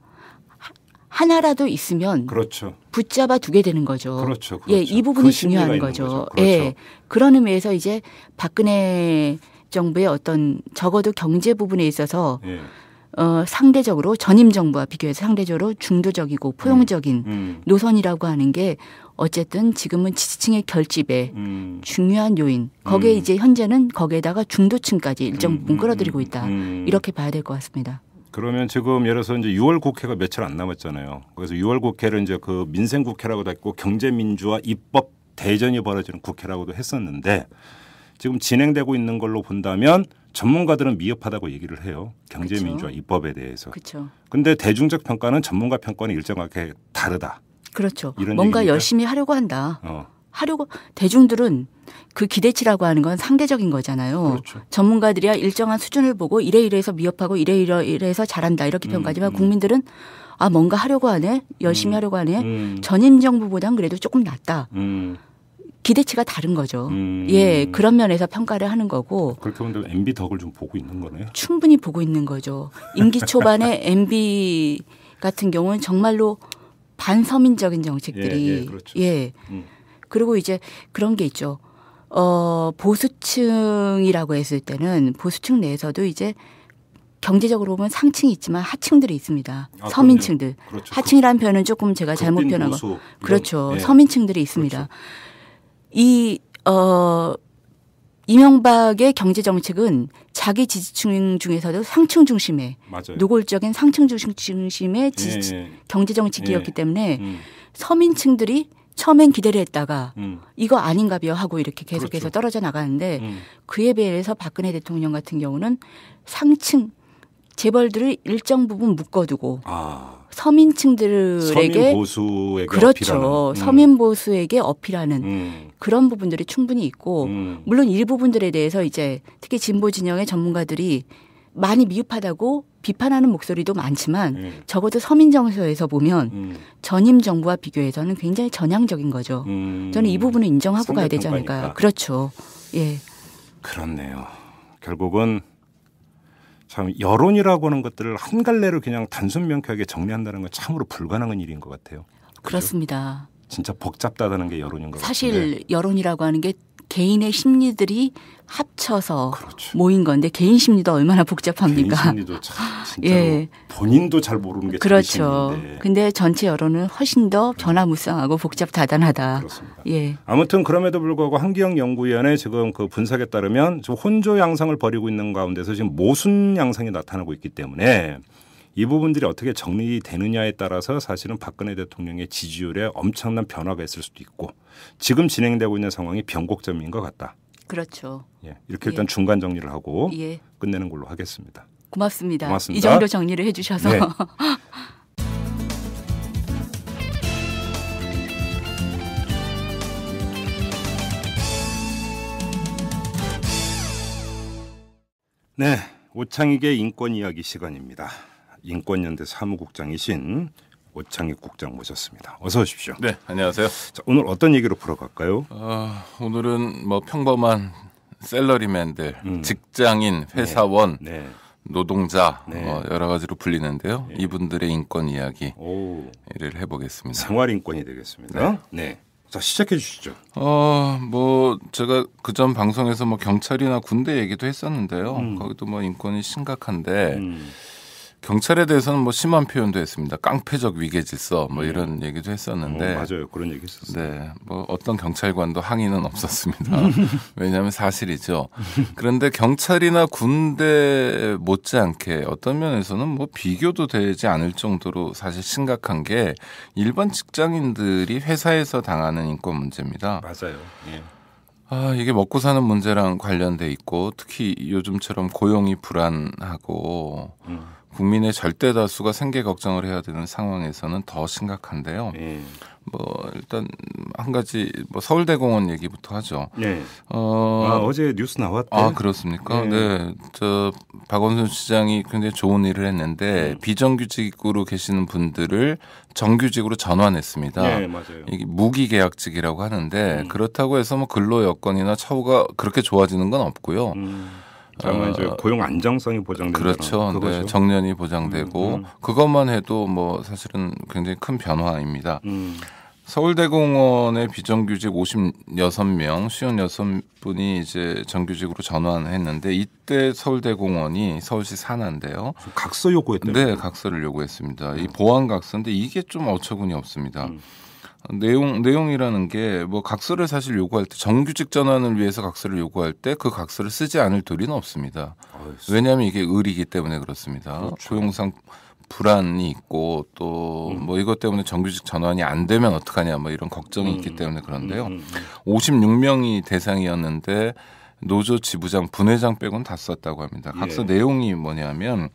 하나라도 있으면 그렇죠. 붙잡아 두게 되는 거죠. 그렇죠. 예, 그렇죠. 예, 이 부분이 그 중요한 거죠. 거죠. 예. 그렇죠. 예. 그런 의미에서 이제 박근혜 정부의 어떤 적어도 경제 부분에 있어서 예. 어, 상대적으로 전임 정부와 비교해서 상대적으로 중도적이고 음. 포용적인 음, 음. 노선이라고 하는 게 어쨌든 지금은 지지층의 결집에 음. 중요한 요인 거기에 음. 이제 현재는 거기에다가 중도층까지 일정 부분 음, 끌어들이고 음, 음, 있다 이렇게 봐야 될 것 같습니다. 그러면 지금 예를 들어서 이제 6월 국회가 며칠 안 남았잖아요. 그래서 6월 국회를 이제 그 민생 국회라고도 했고 경제 민주화 입법 대전이 벌어지는 국회라고도 했었는데 지금 진행되고 있는 걸로 본다면 전문가들은 미흡하다고 얘기를 해요. 경제민주화 입법에 대해서. 그렇 근데 대중적 평가는 전문가 평가는 일정하게 다르다. 그렇죠. 뭔가 얘기니까? 열심히 하려고 한다. 어. 하려고 대중들은 그 기대치라고 하는 건 상대적인 거잖아요. 그렇죠. 전문가들이야 일정한 수준을 보고 이래 이래서 미흡하고 이래 이래서 이래 잘한다 이렇게 음, 평가하지만 음. 국민들은 아 뭔가 하려고 하네 열심히 음, 하려고 하네 음. 전임 정부보단 그래도 조금 낫다. 음. 기대치가 다른 거죠. 음. 예, 그런 면에서 평가를 하는 거고. 그렇게 보면 MB 덕을 좀 보고 있는 거네요. 충분히 보고 있는 거죠. 임기 초반에 MB 같은 경우는 정말로 반서민적인 정책들이 예, 예, 그렇죠. 예. 음. 그리고 이제 그런 게 있죠. 어, 보수층이라고 했을 때는 보수층 내에서도 이제 경제적으로 보면 상층이 있지만 하층들이 있습니다. 아, 서민층들. 그렇죠. 하층이라는 표현은 조금 제가 잘못 표현한 거. 그렇죠. 네. 서민층들이 있습니다. 그렇죠. 이, 어, 이명박의 경제 정책은 자기 지지층 중에서도 상층 중심의 맞아요. 노골적인 상층 중심의 예, 지지 예, 예. 경제 정책이었기 예. 때문에 음. 서민층들이 처음엔 기대를 했다가 음. 이거 아닌가벼 하고 이렇게 계속해서 그렇죠. 떨어져 나가는데 음. 그에 비해서 박근혜 대통령 같은 경우는 상층 재벌들을 일정 부분 묶어두고 아. 서민층들에게 서민 그렇죠. 음. 서민 보수에게 어필하는 음. 그런 부분들이 충분히 있고 음. 물론 일부분들에 대해서 이제 특히 진보 진영의 전문가들이 많이 미흡하다고 비판하는 목소리도 많지만 음. 적어도 서민 정서에서 보면 음. 전임 정부와 비교해서는 굉장히 전향적인 거죠. 음. 저는 이부분을 인정하고 가야 되지 않을까. 그렇죠. 예. 그렇네요. 결국은 참 여론이라고 하는 것들을 한 갈래로 그냥 단순 명쾌하게 정리한다는 건 참으로 불가능한 일인 것 같아요. 그렇죠? 그렇습니다 진짜 복잡하다는 게 여론인 것 같아요. 사실 여론이라고 하는 게 개인의 심리들이 합쳐서 그렇죠. 모인 건데 개인 심리도 얼마나 복잡합니까? 개인 심리도 참 예. 본인도 잘 모르는 게 그렇죠. 근데 전체 여론은 훨씬 더 변화무쌍하고 복잡다단하다. 그렇습니다. 예. 아무튼 그럼에도 불구하고 한기영 연구위원회 지금 그 분석에 따르면 혼조 양상을 벌이고 있는 가운데서 지금 모순 양상이 나타나고 있기 때문에 이 부분들이 어떻게 정리되느냐에 따라서 사실은 박근혜 대통령의 지지율에 엄청난 변화가 있을 수도 있고 지금 진행되고 있는 상황이 변곡점인 것 같다. 그렇죠. 예, 이렇게 예. 일단 예. 중간 정리를 하고 예. 끝내는 걸로 하겠습니다. 고맙습니다. 고맙습니다. 이 정도 정리를 해주셔서. 네. 네, 오창익의 인권 이야기 시간입니다. 인권연대 사무국장이신 오창익 국장 모셨습니다. 어서 오십시오. 네, 안녕하세요. 자, 오늘 어떤 얘기로 풀어갈까요? 어, 오늘은 뭐 평범한 셀러리맨들, 음. 직장인, 네. 회사원, 네. 뭐 네. 노동자 네. 어, 여러 가지로 불리는데요. 네. 이분들의 인권 이야기를 오. 해보겠습니다. 생활 인권이 되겠습니다. 네. 자 시작해 주시죠. 어뭐 제가 그 전 방송에서 뭐 경찰이나 군대 얘기도 했었는데요. 음. 거기도 뭐 인권이 심각한데. 음. 경찰에 대해서는 뭐 심한 표현도 했습니다. 깡패적 위계 질서 뭐 네. 이런 얘기도 했었는데 어, 맞아요. 그런 얘기 했었어요. 네. 뭐 어떤 경찰관도 항의는 없었습니다. 음. 왜냐하면 사실이죠. 그런데 경찰이나 군대 못지않게 어떤 면에서는 뭐 비교도 되지 않을 정도로 사실 심각한 게 일반 직장인들이 회사에서 당하는 인권 문제입니다. 맞아요. 예. 아, 이게 먹고 사는 문제랑 관련돼 있고 특히 요즘처럼 고용이 불안하고 음. 국민의 절대 다수가 생계 걱정을 해야 되는 상황에서는 더 심각한데요. 예. 뭐 일단 한 가지 뭐 서울대공원 얘기부터 하죠. 예. 어, 아, 어제 뉴스 나왔대. 아 그렇습니까? 예. 네. 저 박원순 시장이 굉장히 좋은 일을 했는데 음. 비정규직으로 계시는 분들을 정규직으로 전환했습니다. 예, 맞아요. 이게 무기계약직이라고 하는데 음. 그렇다고 해서 뭐 근로 여건이나 처우가 그렇게 좋아지는 건 없고요. 음. 다만 이제 어, 고용 안정성이 보장되는 그렇죠. 네, 정년이 보장되고 음, 음. 그것만 해도 뭐 사실은 굉장히 큰 변화입니다. 음. 서울대공원의 비정규직 56명, 56분이 이제 정규직으로 전환했는데 이때 서울대공원이 서울시 산하인데요. 각서 요구했대요. 네, 각서를 요구했습니다. 이 음. 보안 각서인데 이게 좀 어처구니 없습니다. 음. 내용 내용이라는 게 뭐 각서를 사실 요구할 때 정규직 전환을 위해서 각서를 요구할 때 그 각서를 쓰지 않을 도리는 없습니다. 알 왜냐하면 이게 의리이기 때문에 그렇습니다. 그렇죠. 고용상 불안이 있고 또뭐 음. 뭐 이것 때문에 정규직 전환이 안 되면 어떡하냐 뭐 이런 걱정이 음. 있기 때문에 그런데요. 음. 56명이 음, 음. 대상이었는데 노조 지부장 분회장 빼곤 다 썼다고 합니다. 각서 예. 내용이 뭐냐면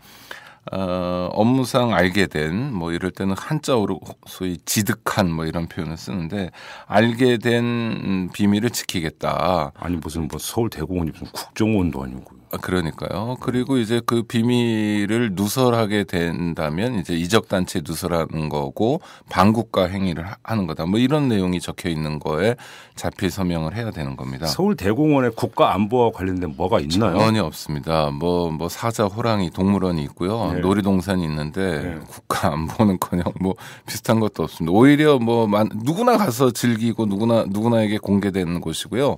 어, 업무상 알게 된, 뭐 이럴 때는 한자어로 소위 지득한 뭐 이런 표현을 쓰는데 알게 된 음, 비밀을 지키겠다. 아니 무슨 뭐 서울 대공원이 무슨 국정원도 아니고 아, 그러니까요. 그리고 이제 그 비밀을 누설하게 된다면 이제 이적 단체 누설하는 거고 반국가 행위를 하는 거다. 뭐 이런 내용이 적혀 있는 거에 자필 서명을 해야 되는 겁니다. 서울 대공원에 국가 안보와 관련된 뭐가 있나요? 전혀 없습니다. 뭐뭐 뭐 사자, 호랑이, 동물원이 있고요. 네. 놀이동산이 있는데 네. 국가 안보는커녕 뭐 비슷한 것도 없습니다. 오히려 뭐 누구나 가서 즐기고 누구나 누구나에게 공개되는 곳이고요.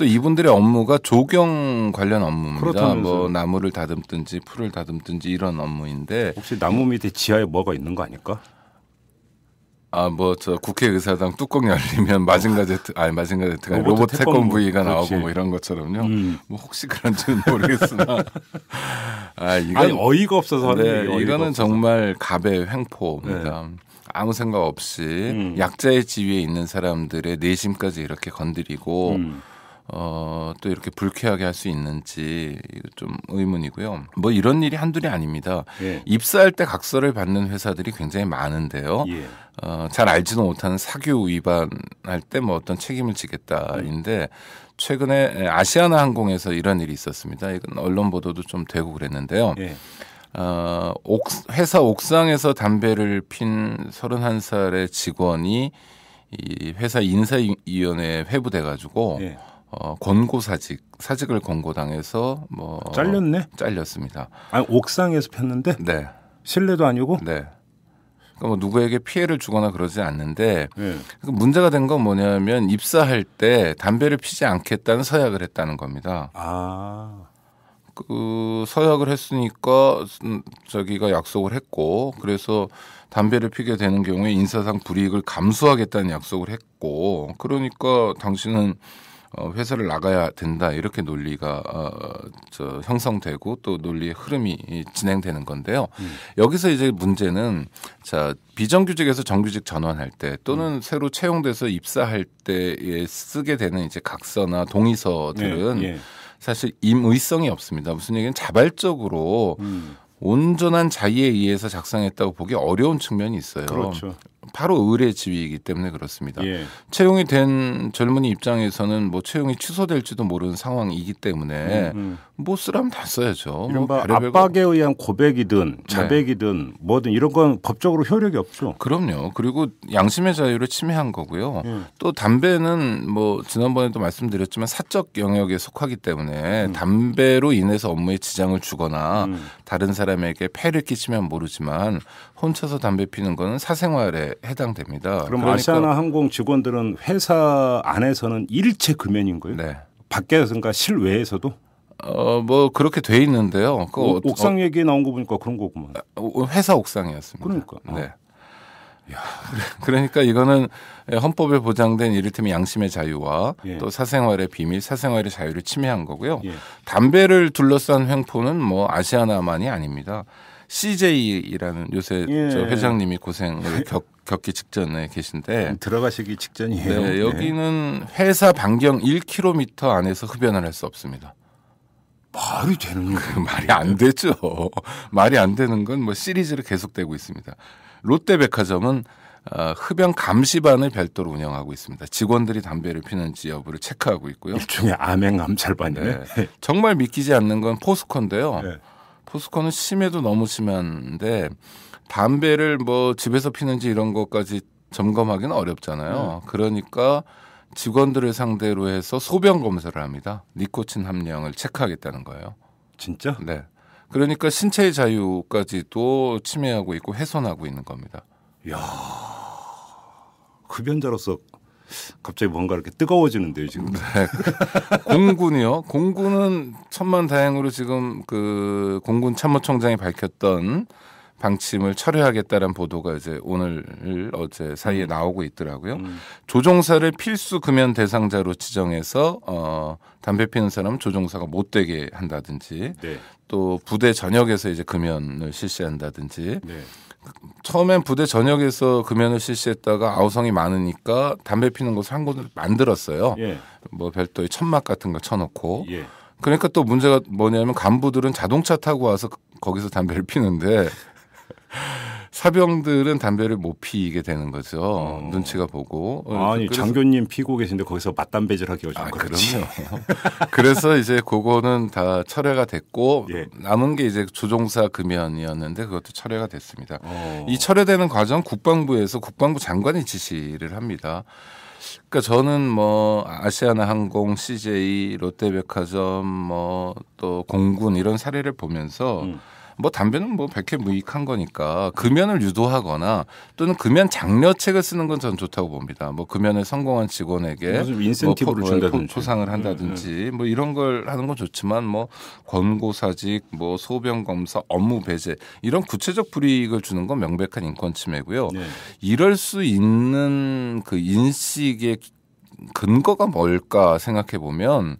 또 이분들의 업무가 조경 관련 업무입니다. 그렇다면서요. 뭐 나무를 다듬든지 풀을 다듬든지 이런 업무인데 혹시 나무 밑에 지하에 뭐가 있는 거 아닐까? 아 뭐 저 국회의사당 뚜껑 열리면 마징가 제트 어. 아니 마징가 제트가 로봇, 로봇 태권 부위가 나오고 뭐 이런 것처럼요. 음. 뭐 혹시 그런지는 모르겠으나 아 이건 아니, 어이가 없어서 네, 어이가 이거는 없어서. 정말 갑의 횡포입니다. 네. 아무 생각 없이 음. 약자의 지위에 있는 사람들의 내심까지 이렇게 건드리고 음. 어, 또 이렇게 불쾌하게 할 수 있는지 좀 의문이고요. 뭐 이런 일이 한둘이 아닙니다. 예. 입사할 때 각서를 받는 회사들이 굉장히 많은데요. 예. 어, 잘 알지도 못하는 사규 위반할 때 뭐 어떤 책임을 지겠다인데 음. 최근에 아시아나 항공에서 이런 일이 있었습니다. 이건 언론 보도도 좀 되고 그랬는데요. 예. 어, 옥, 회사 옥상에서 담배를 핀 31살의 직원이 이 회사 인사위원회에 회부돼 가지고 예. 어, 권고 사직 사직을 권고당해서 뭐 잘렸네. 잘렸습니다. 아니 옥상에서 폈는데? 네. 실내도 아니고? 네. 그러니까 뭐 누구에게 피해를 주거나 그러지 않는데 네. 문제가 된 건 뭐냐면 입사할 때 담배를 피지 않겠다는 서약을 했다는 겁니다. 아. 그 서약을 했으니까 음, 저기가 약속을 했고 그래서 담배를 피게 되는 경우에 인사상 불이익을 감수하겠다는 약속을 했고 그러니까 당신은 음. 어, 회사를 나가야 된다 이렇게 논리가 어, 저 형성되고 또 논리의 흐름이 진행되는 건데요. 음. 여기서 이제 문제는 자 비정규직에서 정규직 전환할 때 또는 음. 새로 채용돼서 입사할 때에 쓰게 되는 이제 각서나 동의서들은 예, 예. 사실 임의성이 없습니다. 무슨 얘기는 자발적으로 음. 온전한 자의에 의해서 작성했다고 보기 어려운 측면이 있어요. 그렇죠. 바로 의뢰 지위이기 때문에 그렇습니다. 예. 채용이 된 젊은이 입장에서는 뭐 채용이 취소될지도 모르는 상황이기 때문에 음, 음. 뭐 쓰라면 다 써야죠. 이런 뭐 압박에 의한 고백이든 자백이든 네. 뭐든 이런 건 법적으로 효력이 없죠. 그럼요. 그리고 양심의 자유를 침해한 거고요. 음. 또 담배는 뭐 지난번에도 말씀드렸지만 사적 영역에 속하기 때문에 음. 담배로 인해서 업무에 지장을 주거나 음. 다른 사람에게 폐를 끼치면 모르지만 혼자서 담배 피는 거는 사생활에 해당됩니다. 그럼 그러니까 아시아나 항공 직원들은 회사 안에서는 일체 금연인 거예요? 네. 밖에서인가 실외에서도? 어뭐 그렇게 돼 있는데요. 그 오, 어, 옥상 어, 얘기 나온 거 보니까 그런 거구만. 어, 어, 회사 옥상이었습니다. 그러니까. 아. 네. 그러니까 이거는 헌법에 보장된 이를테면 양심의 자유와 예. 또 사생활의 비밀, 사생활의 자유를 침해한 거고요. 예. 담배를 둘러싼 횡포는 뭐 아시아나만이 아닙니다. CJ라는 요새 예. 저 회장님이 고생을 그 겪, 겪기 직전에 계신데 아, 들어가시기 직전이에요. 네, 네, 여기는 회사 반경 1km 안에서 흡연을 할 수 없습니다. 말이 되는 그 거 말이 안 되죠. 말이 안 되는 건 뭐 시리즈로 계속되고 있습니다. 롯데백화점은 어, 흡연 감시반을 별도로 운영하고 있습니다. 직원들이 담배를 피는지 여부를 체크하고 있고요. 일종의 암행 감찰반이 네. 정말 믿기지 않는 건 포스코인데요. 네. 포스코는 심해도 너무 심한데 담배를 뭐 집에서 피는지 이런 것까지 점검하기는 어렵잖아요. 음. 그러니까 직원들을 상대로 해서 소변 검사를 합니다. 니코틴 함량을 체크하겠다는 거예요. 진짜? 네. 그러니까 신체의 자유까지도 침해하고 있고 훼손하고 있는 겁니다. 야. 흡연자로서 갑자기 뭔가 이렇게 뜨거워지는데요 지금. 네. 공군이요. 공군은 천만 다행으로 지금 그 공군 참모총장이 밝혔던 방침을 철회하겠다는 보도가 이제 오늘 어제 사이에 음. 나오고 있더라고요. 음. 조종사를 필수 금연 대상자로 지정해서 어 담배 피는 사람 조종사가 못 되게 한다든지 네. 또 부대 전역에서 이제 금연을 실시한다든지 네. 처음엔 부대 전역에서 금연을 실시했다가 아우성이 많으니까 담배 피는 곳을 한 곳을 만들었어요. 예. 뭐 별도의 천막 같은 거 쳐놓고. 예. 그러니까 또 문제가 뭐냐면 간부들은 자동차 타고 와서 거기서 담배를 피는데 사병들은 담배를 못 피게 되는 거죠. 어. 눈치가 보고. 어, 아니 장교님 피고 계신데 거기서 맞담배질 하기가 좀 아, 그렇지. 그럼 그렇죠. 그래서 이제 그거는 다 철회가 됐고 예. 남은 게 이제 조종사 금연이었는데 그것도 철회가 됐습니다. 어. 이 철회되는 과정 국방부에서 국방부 장관이 지시를 합니다. 그러니까 저는 뭐 아시아나 항공, CJ, 롯데백화점, 뭐 또 공군 이런 사례를 보면서. 음. 뭐 담배는 뭐 백해 무익한 거니까 금연을 유도하거나 또는 금연 장려책을 쓰는 건 전 좋다고 봅니다. 뭐 금연에 성공한 직원에게 뭐 뭐 인센티브를 뭐 준다든지 포상을 한다든지 네, 네. 뭐 이런 걸 하는 건 좋지만 뭐 권고사직, 뭐 소변 검사, 업무 배제 이런 구체적 불이익을 주는 건 명백한 인권 침해고요. 네. 이럴 수 있는 그 인식의 근거가 뭘까 생각해 보면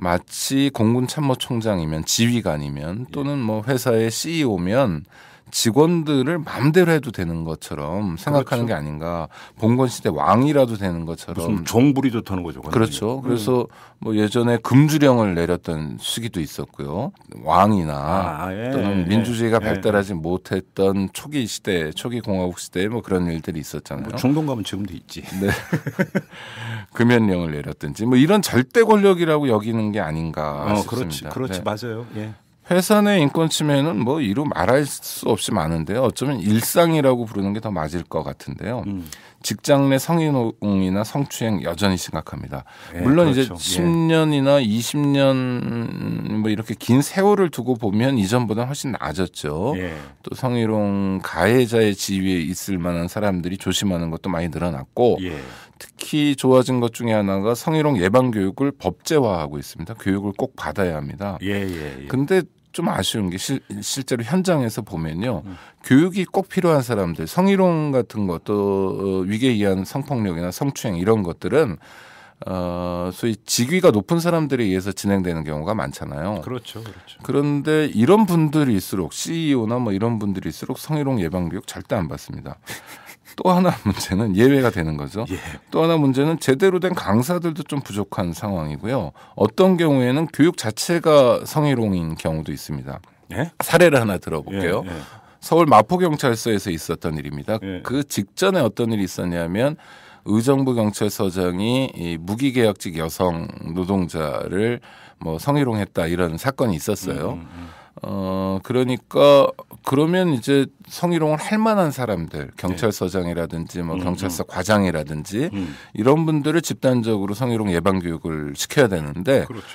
마치 공군 참모총장이면 지휘관이면 또는 뭐 회사의 CEO면 직원들을 마음대로 해도 되는 것처럼 생각하는 그렇죠. 게 아닌가. 봉건 시대 왕이라도 되는 것처럼. 무슨 정불이 좋다는 거죠. 그렇죠. 음. 그래서 뭐 예전에 금주령을 내렸던 시기도 있었고요. 왕이나 아, 예, 또는 예, 민주주의가 예, 발달하지 못했던 초기 시대, 초기 공화국 시대에 뭐 그런 일들이 있었잖아요. 뭐 중동 가면 지금도 있지. 네. 금연령을 내렸든지 뭐 이런 절대 권력이라고 여기는 게 아닌가 어, 싶습니다. 그렇지, 그렇지 네. 맞아요. 예. 회사 내 인권 침해는 뭐 이루 말할 수 없이 많은데요. 어쩌면 일상이라고 부르는 게 더 맞을 것 같은데요. 음. 직장 내 성희롱이나 성추행 여전히 심각합니다. 네, 물론 그렇죠. 이제 10년이나 예. 20년 뭐 이렇게 긴 세월을 두고 보면 이전보다 훨씬 나아졌죠. 예. 또 성희롱 가해자의 지위에 있을 만한 사람들이 조심하는 것도 많이 늘어났고 예. 특히 좋아진 것 중에 하나가 성희롱 예방 교육을 법제화하고 있습니다. 교육을 꼭 받아야 합니다. 예, 예, 예. 근데 좀 아쉬운 게 시, 실제로 현장에서 보면요. 음. 교육이 꼭 필요한 사람들, 성희롱 같은 것도 어, 위계에 의한 성폭력이나 성추행 이런 것들은 어, 소위 직위가 높은 사람들에 의해서 진행되는 경우가 많잖아요. 그렇죠. 그렇죠. 그런데 이런 분들일수록 CEO나 뭐 이런 분들일수록 성희롱 예방 교육 절대 안 받습니다. 또 하나 문제는 예외가 되는 거죠. 예. 또 하나 문제는 제대로 된 강사들도 좀 부족한 상황이고요. 어떤 경우에는 교육 자체가 성희롱인 경우도 있습니다. 예? 사례를 하나 들어볼게요. 예, 예. 서울 마포경찰서에서 있었던 일입니다. 예. 그 직전에 어떤 일이 있었냐면 의정부 경찰서장이 이 무기계약직 여성 노동자를 뭐 성희롱했다 이런 사건이 있었어요. 음, 음. 음. 어, 그러니까 그러면 이제 성희롱을 할 만한 사람들, 네. 경찰서장이라든지 뭐 음, 음. 경찰서 과장이라든지 음. 이런 분들을 집단적으로 성희롱 예방 교육을 시켜야 되는데 그렇죠.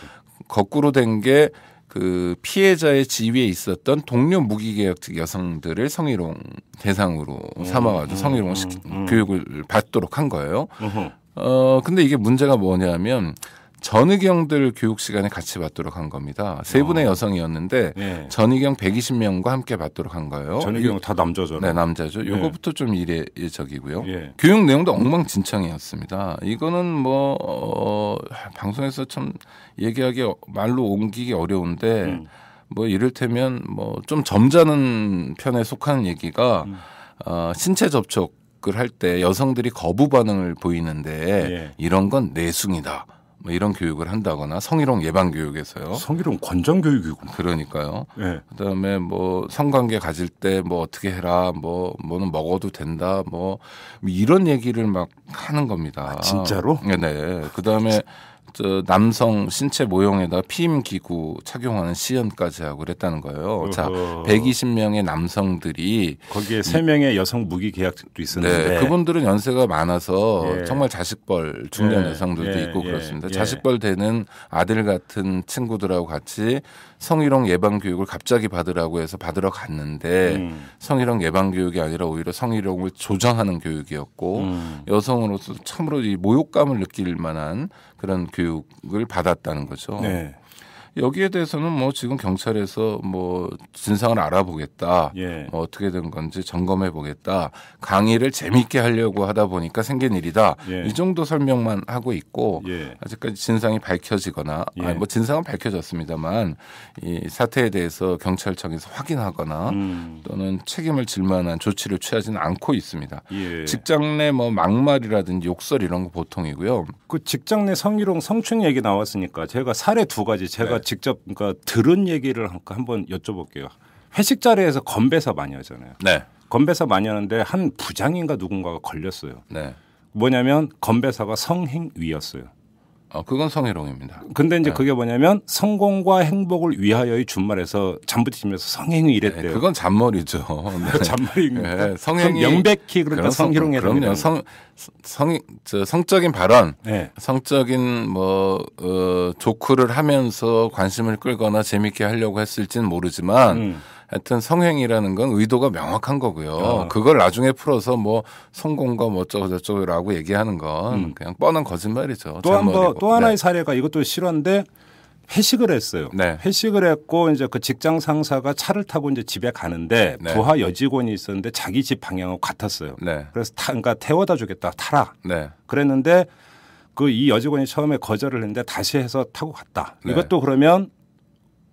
거꾸로 된 게 그 피해자의 지위에 있었던 동료 무기계약직 여성들을 성희롱 대상으로 음, 삼아가지고 성희롱 음, 음, 교육을 받도록 한 거예요. 어허. 어 근데 이게 문제가 뭐냐면 전의경들 교육 시간에 같이 받도록 한 겁니다. 세 아. 분의 아. 여성이었는데 네. 예. 전의경 120명과 함께 받도록 한 거예요. 전의경 다 남자죠. 네, 남자죠. 예. 요거부터 네. 좀 이례적이고요. 네. 교육 내용도 엉망진창이었습니다. 이거는 뭐 어, 방송에서 참 얘기하기 말로 옮기기 어려운데 음. 뭐 이를테면 뭐 좀 점잖은 편에 속하는 얘기가 음. 어, 신체 접촉을 할 때 여성들이 거부 반응을 보이는데 이런 건 내숭이다. 뭐 이런 교육을 한다거나 성희롱 예방 교육에서요. 성희롱 권장 교육이군 그러니까요. 네. 그다음에 뭐 성관계 가질 때 뭐 어떻게 해라, 뭐 뭐는 먹어도 된다, 뭐, 뭐 이런 얘기를 막 하는 겁니다. 아, 진짜로? 네네. 네. 그다음에 아, 저 남성 신체 모형에다가 피임 기구 착용하는 시연까지 하고 그랬다는 거예요. 자, 120명의 남성들이 거기에 3명의 여성 무기 계약도 직 있었는데 네, 그분들은 연세가 많아서 예. 정말 자식벌 중년 예. 여성들도 예. 있고 그렇습니다. 예. 예. 자식벌 되는 아들 같은 친구들하고 같이 성희롱 예방 교육을 갑자기 받으라고 해서 받으러 갔는데 음. 성희롱 예방 교육이 아니라 오히려 성희롱을 조장하는 교육이었고 음. 여성으로서 참으로 이 모욕감을 느낄 만한 그런 교육을 받았다는 거죠. 네. 여기에 대해서는 뭐 지금 경찰에서 뭐 진상을 알아보겠다, 예. 뭐 어떻게 된 건지 점검해 보겠다, 강의를 재미있게 하려고 하다 보니까 생긴 일이다. 예. 이 정도 설명만 하고 있고 예. 아직까지 진상이 밝혀지거나 예. 아니 뭐 진상은 밝혀졌습니다만 이 사태에 대해서 경찰청에서 확인하거나 음. 또는 책임을 질 만한 조치를 취하지는 않고 있습니다. 예. 직장 내 뭐 막말이라든지 욕설 이런 거 보통이고요. 그 직장 내 성희롱 성추행 얘기 나왔으니까 제가 사례 두 가지 제가 네. 직접 그러니까 들은 얘기를 한 번 여쭤볼게요. 회식 자리에서 건배사 많이 하잖아요. 네. 건배사 많이 하는데 한 부장인가 누군가가 걸렸어요. 네. 뭐냐면 건배사가 성행위였어요. 어, 그건 성희롱입니다. 근데 이제 네. 그게 뭐냐면 성공과 행복을 위하여의 준말에서 잠부치면서 성행위 이랬대요. 네, 그건 잔머리죠. 네. 잔머리입니다. 네, 성행위 명백히 그러니까 성희롱이 그럼요. 성, 성, 저, 성적인 발언, 네. 성적인 뭐 어, 조크를 하면서 관심을 끌거나 재밌게 하려고 했을지는 모르지만. 음. 하여튼 성행이라는 건 의도가 명확한 거고요. 어. 그걸 나중에 풀어서 뭐 성공과 뭐 어쩌고저쩌고라고 얘기하는 건 음. 그냥 뻔한 거짓말이죠. 또 한번또 하나의 네. 사례가 이것도 실화인데 회식을 했어요. 네. 회식을 했고 이제 그 직장 상사가 차를 타고 이제 집에 가는데 네. 부하 여직원이 있었는데 자기 집 방향하고 같았어요. 네. 그래서 타, 그러니까 태워다 주겠다 타라. 네. 그랬는데 그 이 여직원이 처음에 거절을 했는데 다시 해서 타고 갔다. 네. 이것도 그러면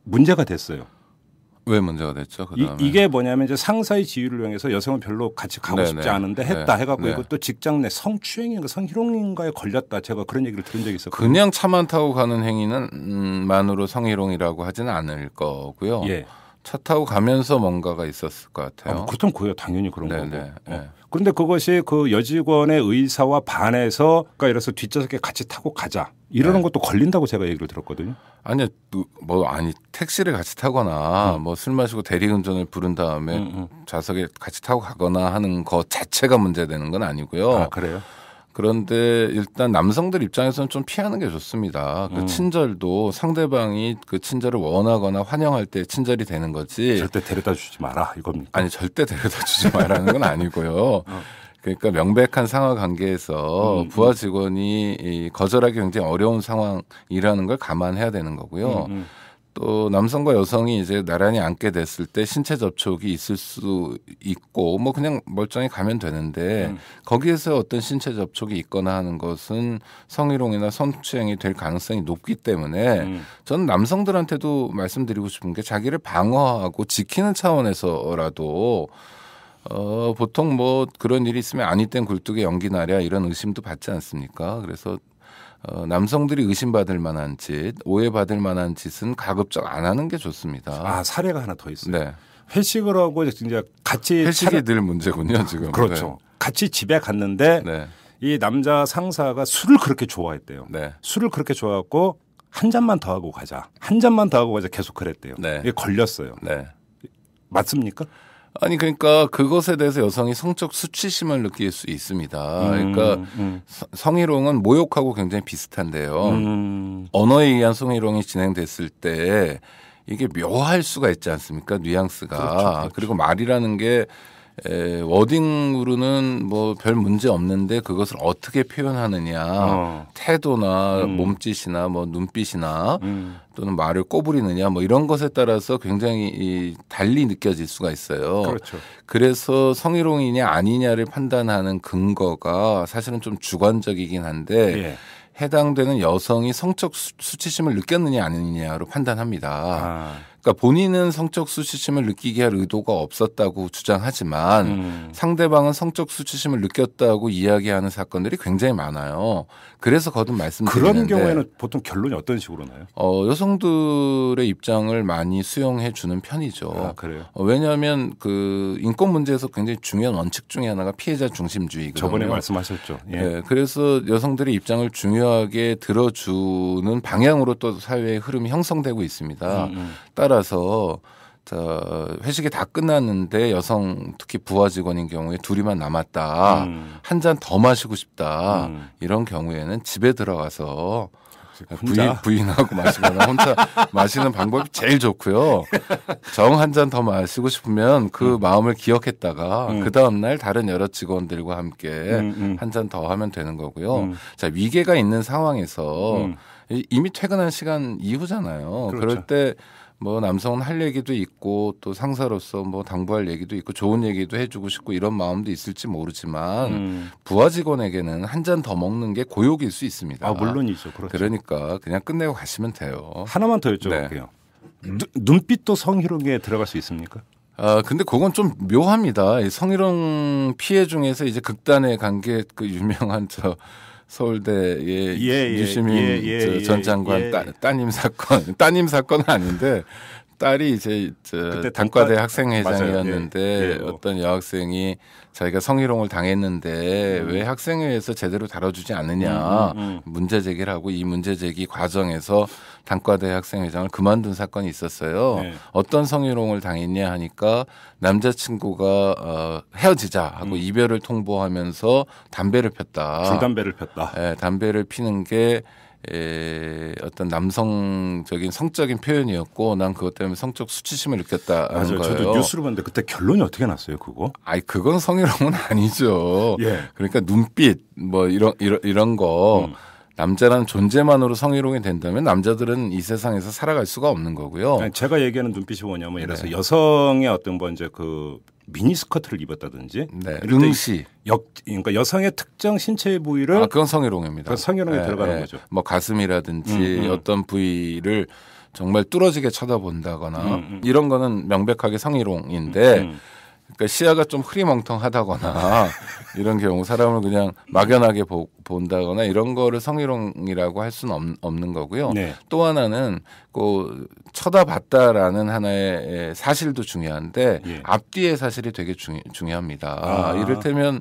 문제가 됐어요. 왜 문제가 됐죠? 그 이, 이, 게 뭐냐면 이제 상사의 지위를 이용해서 여성은 별로 같이 가고 네네. 싶지 네. 않은데 네. 했다 네. 해갖고 이것도 직장 내 성추행인가 성희롱인가에 걸렸다 제가 그런 얘기를 들은 적이 있어요 그냥 차만 타고 가는 행위는 음, 만으로 성희롱이라고 하지는 않을 거고요. 예. 차 타고 가면서 뭔가가 있었을 것 같아요. 아, 뭐 그렇다면 그요 당연히 그런 네네. 거고. 네. 네. 어. 그런데 그것이 그 여직원의 의사와 반해서 그러니까 이래서 뒷좌석에 같이 타고 가자 이러는 네. 것도 걸린다고 제가 얘기를 들었거든요. 아니 뭐 아니 택시를 같이 타거나 음. 뭐술 마시고 대리운전을 부른 다음에 음, 음. 좌석에 같이 타고 가거나 하는 것 자체가 문제되는 건 아니고요. 아 그래요? 그런데 일단 남성들 입장에서는 좀 피하는 게 좋습니다. 그 음. 친절도 상대방이 그 친절을 원하거나 환영할 때 친절이 되는 거지. 절대 데려다 주지 마라 이겁니까? 아니 절대 데려다 주지 마라는 건 아니고요. 어. 그러니까 명백한 상하 관계에서 음. 음. 부하 직원이 거절하기 굉장히 어려운 상황이라는 걸 감안해야 되는 거고요. 음, 음. 또 남성과 여성이 이제 나란히 앉게 됐을 때 신체 접촉이 있을 수 있고 뭐 그냥 멀쩡히 가면 되는데 음. 거기에서 어떤 신체 접촉이 있거나 하는 것은 성희롱이나 성추행이 될 가능성이 높기 때문에 음. 저는 남성들한테도 말씀드리고 싶은 게 자기를 방어하고 지키는 차원에서라도 어, 보통 뭐 그런 일이 있으면 아니 땐 굴뚝에 연기 나랴 이런 의심도 받지 않습니까? 그래서 어, 남성들이 의심받을 만한 짓, 오해받을 만한 짓은 가급적 안 하는 게 좋습니다. 아 사례가 하나 더 있어요. 네. 회식을 하고 이제 같이 회식이 차려... 늘 문제군요 지금. 그렇죠. 네. 같이 집에 갔는데 네. 이 남자 상사가 술을 그렇게 좋아했대요. 네. 술을 그렇게 좋아했고 한 잔만 더 하고 가자. 한 잔만 더 하고 가자 계속 그랬대요. 네. 이게 걸렸어요. 네. 맞습니까? 아니 그러니까 그것에 대해서 여성이 성적 수치심을 느낄 수 있습니다. 그러니까 음, 음. 성희롱은 모욕하고 굉장히 비슷한데요. 음. 언어에 의한 성희롱이 진행됐을 때 이게 묘할 수가 있지 않습니까? 뉘앙스가 그렇죠, 그렇죠. 그리고 말이라는 게 에, 워딩으로는 뭐 별 문제 없는데 그것을 어떻게 표현하느냐 어. 태도나 음. 몸짓이나 뭐 눈빛이나 음. 또는 말을 꼬부리느냐 뭐 이런 것에 따라서 굉장히 이 달리 느껴질 수가 있어요. 그렇죠. 그래서 성희롱이냐 아니냐를 판단하는 근거가 사실은 좀 주관적이긴 한데 예. 해당되는 여성이 성적 수, 치심을 느꼈느냐 아니냐로 판단합니다. 아. 그러니까 본인은 성적 수치심을 느끼게 할 의도가 없었다고 주장하지만 음. 상대방은 성적 수치심을 느꼈다고 이야기하는 사건들이 굉장히 많아요. 그래서 거듭 말씀드리는데 그런 경우에는 보통 결론이 어떤 식으로 나요? 어, 여성들의 입장을 많이 수용해 주는 편이죠. 아, 그래요? 어, 왜냐하면 그 인권 문제에서 굉장히 중요한 원칙 중에 하나가 피해자 중심주의거든요. 저번에 말씀하셨죠. 예. 네, 그래서 여성들의 입장을 중요하게 들어주는 방향으로 또 사회의 흐름이 형성되고 있습니다. 음, 음. 따라서 자, 어, 회식이 다 끝났는데 여성 특히 부하 직원인 경우에 둘이만 남았다. 음. 한잔 더 마시고 싶다. 음. 이런 경우에는 집에 들어가서 부인, 부인하고 마시거나 혼자 마시는 방법이 제일 좋고요. 정 한 잔 더 마시고 싶으면 그 음. 마음을 기억했다가 음. 그 다음날 다른 여러 직원들과 함께 음, 음. 한잔 더 하면 되는 거고요. 자, 위계가 있는 상황에서 이미 퇴근한 시간 이후잖아요. 그렇죠. 그럴 때뭐 남성은 할 얘기도 있고 또 상사로서 뭐 당부할 얘기도 있고 좋은 얘기도 해주고 싶고 이런 마음도 있을지 모르지만 음. 부하 직원에게는 한 잔 더 먹는 게 고욕일 수 있습니다. 아 물론이죠. 그렇죠. 그러니까 그냥 끝내고 가시면 돼요. 하나만 더 여쭤볼게요. 네. 누, 음? 눈빛도 성희롱에 들어갈 수 있습니까? 아 근데 그건 좀 묘합니다. 성희롱 피해 중에서 이제 극단에 간게그 유명한 저 서울대의 예, 예, 유시민 예, 예 전 예, 장관 예. 따, 님 사건 따님 사건은 아닌데 딸이 이제 저 단과대 학생회장이었는데 예, 예, 어떤 여학생이 자기가 성희롱을 당했는데 음. 왜 학생회에서 제대로 다뤄주지 않느냐 음, 음, 음. 문제 제기를 하고 이 문제 제기 과정에서 단과대 학생회장을 그만둔 사건이 있었어요. 네. 어떤 성희롱을 당했냐 하니까 남자친구가 어, 헤어지자 하고 음. 이별을 통보하면서 담배를 폈다. 담배를 폈다. 예, 담배를 피는 게 에, 예, 어떤 남성적인 성적인 표현이었고 난 그것 때문에 성적 수치심을 느꼈다 맞아요. 거예요. 저도 뉴스로 봤는데 그때 결론이 어떻게 났어요, 그거? 아이 그건 성희롱은 아니죠. 예. 그러니까 눈빛 뭐 이런 이런 이런 거 음. 남자라는 존재만으로 성희롱이 된다면 남자들은 이 세상에서 살아갈 수가 없는 거고요. 제가 얘기하는 눈빛이 뭐냐면 예를 들어서 네. 여성의 어떤 뭐 이제 그 미니스커트를 입었다든지 네. 릉시 역 그러니까 여성의 특정 신체 부위를 아 그건 성희롱입니다. 성희롱에 네, 들어가는 네. 거죠. 뭐 가슴이라든지 음, 음. 어떤 부위를 정말 뚫어지게 쳐다본다거나 음, 음, 음. 이런 거는 명백하게 성희롱인데 음, 그러니까 시야가 좀 흐리멍텅하다거나 이런 경우 사람을 그냥 막연하게 보, 본다거나 이런 거를 성희롱이라고 할 수는 없, 는 거고요. 네. 또 하나는 그 쳐다봤다라는 하나의 사실도 중요한데 예. 앞뒤의 사실이 되게 중, 요합니다 아. 이를테면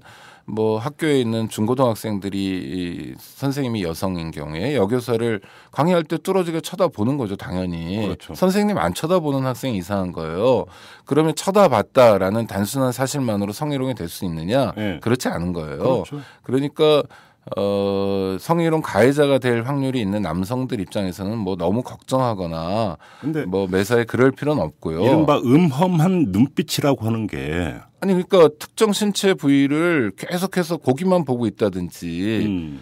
뭐 학교에 있는 중고등학생들이 선생님이 여성인 경우에 여교사를 강의할 때 뚫어지게 쳐다보는 거죠 당연히 그렇죠. 선생님 안 쳐다보는 학생이 이상한 거예요 그러면 쳐다봤다라는 단순한 사실만으로 성희롱이 될 수 있느냐 네. 그렇지 않은 거예요 그렇죠. 그러니까 어, 성희롱 가해자가 될 확률이 있는 남성들 입장에서는 뭐 너무 걱정하거나 뭐 매사에 그럴 필요는 없고요. 이른바 음험한 눈빛이라고 하는 게 아니 그러니까 특정 신체 부위를 계속해서 고기만 보고 있다든지 음.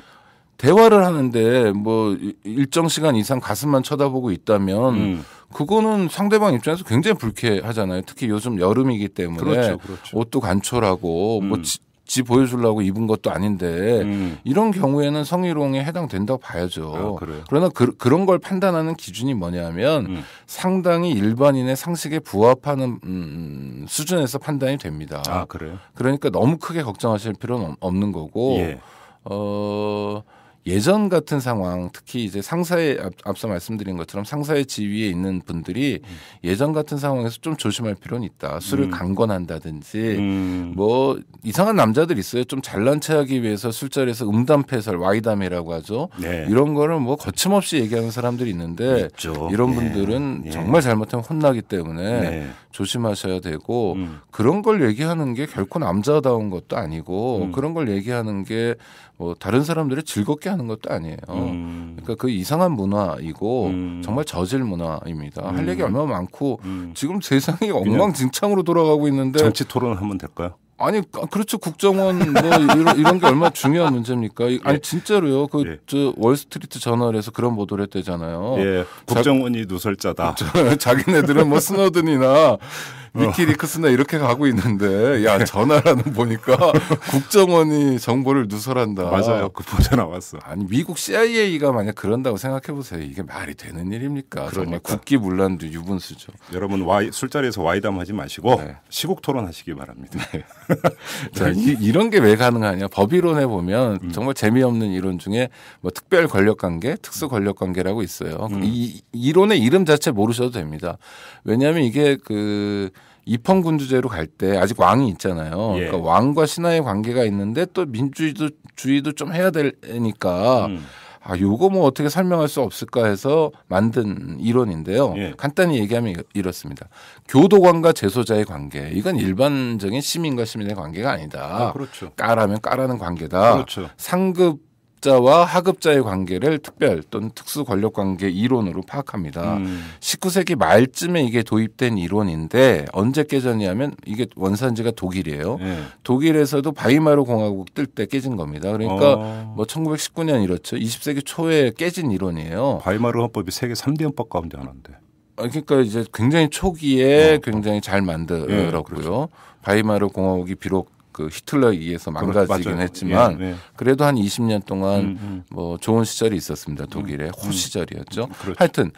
대화를 하는데 뭐 일정 시간 이상 가슴만 쳐다보고 있다면 음. 그거는 상대방 입장에서 굉장히 불쾌하잖아요. 특히 요즘 여름이기 때문에 그렇죠, 그렇죠. 옷도 간촐하고 뭐 음. 뭐지 보여주려고 입은 것도 아닌데 음. 이런 경우에는 성희롱에 해당된다고 봐야죠. 아, 그러나 그, 런걸 판단하는 기준이 뭐냐면 음. 상당히 일반인의 상식에 부합하는 음, 수준에서 판단이 됩니다. 아, 그래요? 그러니까 너무 크게 걱정하실 필요는 없는 거고 예. 어 예전 같은 상황 특히 이제 상사의 앞, 서 말씀드린 것처럼 상사의 지위에 있는 분들이 음. 예전 같은 상황에서 좀 조심할 필요는 있다. 술을 음. 강권한다든지 음. 뭐 이상한 남자들 있어요. 좀 잘난 체하기 위해서 술자리에서 음담패설 와이담이라고 하죠. 네. 이런 거를 뭐 거침없이 얘기하는 사람들이 있는데 있죠. 이런 예. 분들은 예. 정말 잘못하면 혼나기 때문에 네. 조심하셔야 되고 음. 그런 걸 얘기하는 게 결코 남자다운 것도 아니고 음. 그런 걸 얘기하는 게뭐 다른 사람들을 즐겁게 하는 것도 아니에요. 음. 그러니까 그 이상한 문화이고 음. 정말 저질 문화입니다. 음. 할 얘기 얼마나 많고 음. 지금 세상이 엉망진창으로 돌아가고 있는데 정치 토론 을 하면 될까요? 아니 아, 그렇죠 국정원 뭐 이런, 이런 게 얼마나 중요한 문제입니까? 아니 예. 진짜로요 그저 예. 월스트리트 저널에서 그런 보도를 했대잖아요. 예, 국정원이 자, 누설자다. 자, 자기네들은 뭐 스노든이나 어. 위키리크스나 이렇게 가고 있는데 야 네. 전화라는 보니까 국정원이 정보를 누설한다. 맞아요. 그 보도 나왔어. 아니 미국 CIA가 만약 그런다고 생각해 보세요. 이게 말이 되는 일입니까? 그러니까. 정말 국기 문란도 유분수죠. 여러분 와이, 술자리에서 와이담 하지 마시고 네. 시국 토론하시기 바랍니다. 네. 자, 이, 런게 왜 가능하냐? 법이론에 보면 음. 정말 재미없는 이론 중에 뭐 특별 권력 관계, 특수 권력 관계라고 있어요. 음. 이 이론의 이름 자체 모르셔도 됩니다. 왜냐하면 이게 그 입헌군주제로 갈 때 아직 왕이 있잖아요. 예. 그러니까 왕과 신하의 관계가 있는데 또 민주주의도 주의도 좀 해야 되니까 음. 아 요거 뭐 어떻게 설명할 수 없을까 해서 만든 이론인데요. 예. 간단히 얘기하면 이렇습니다. 교도관과 제소자의 관계 이건 일반적인 시민과 시민의 관계가 아니다. 아, 그렇죠. 까라면 까라는 관계다. 그렇죠. 상급 학자와 하급자의 관계를 특별 또는 특수 권력 관계 이론으로 파악합니다. 음. 19세기 말쯤에 이게 도입된 이론인데 언제 깨졌냐면 이게 원산지가 독일이에요. 네. 독일에서도 바이마르 공화국 뜰 때 깨진 겁니다. 그러니까 어. 뭐 1919년 이렇죠. 20세기 초에 깨진 이론이에요. 바이마르 헌법이 세계 3대 헌법 가운데 하나인데. 아, 그러니까 이제 굉장히 초기에 어. 굉장히 잘 만들었고요. 네, 바이마르 공화국이 비록 그 히틀러에 의해서 망가지긴 맞아 했지만 예, 예. 그래도 한 20년 동안 음, 음. 뭐 좋은 시절이 있었습니다. 독일의 음, 음. 호 시절이었죠. 음, 그렇죠. 하여튼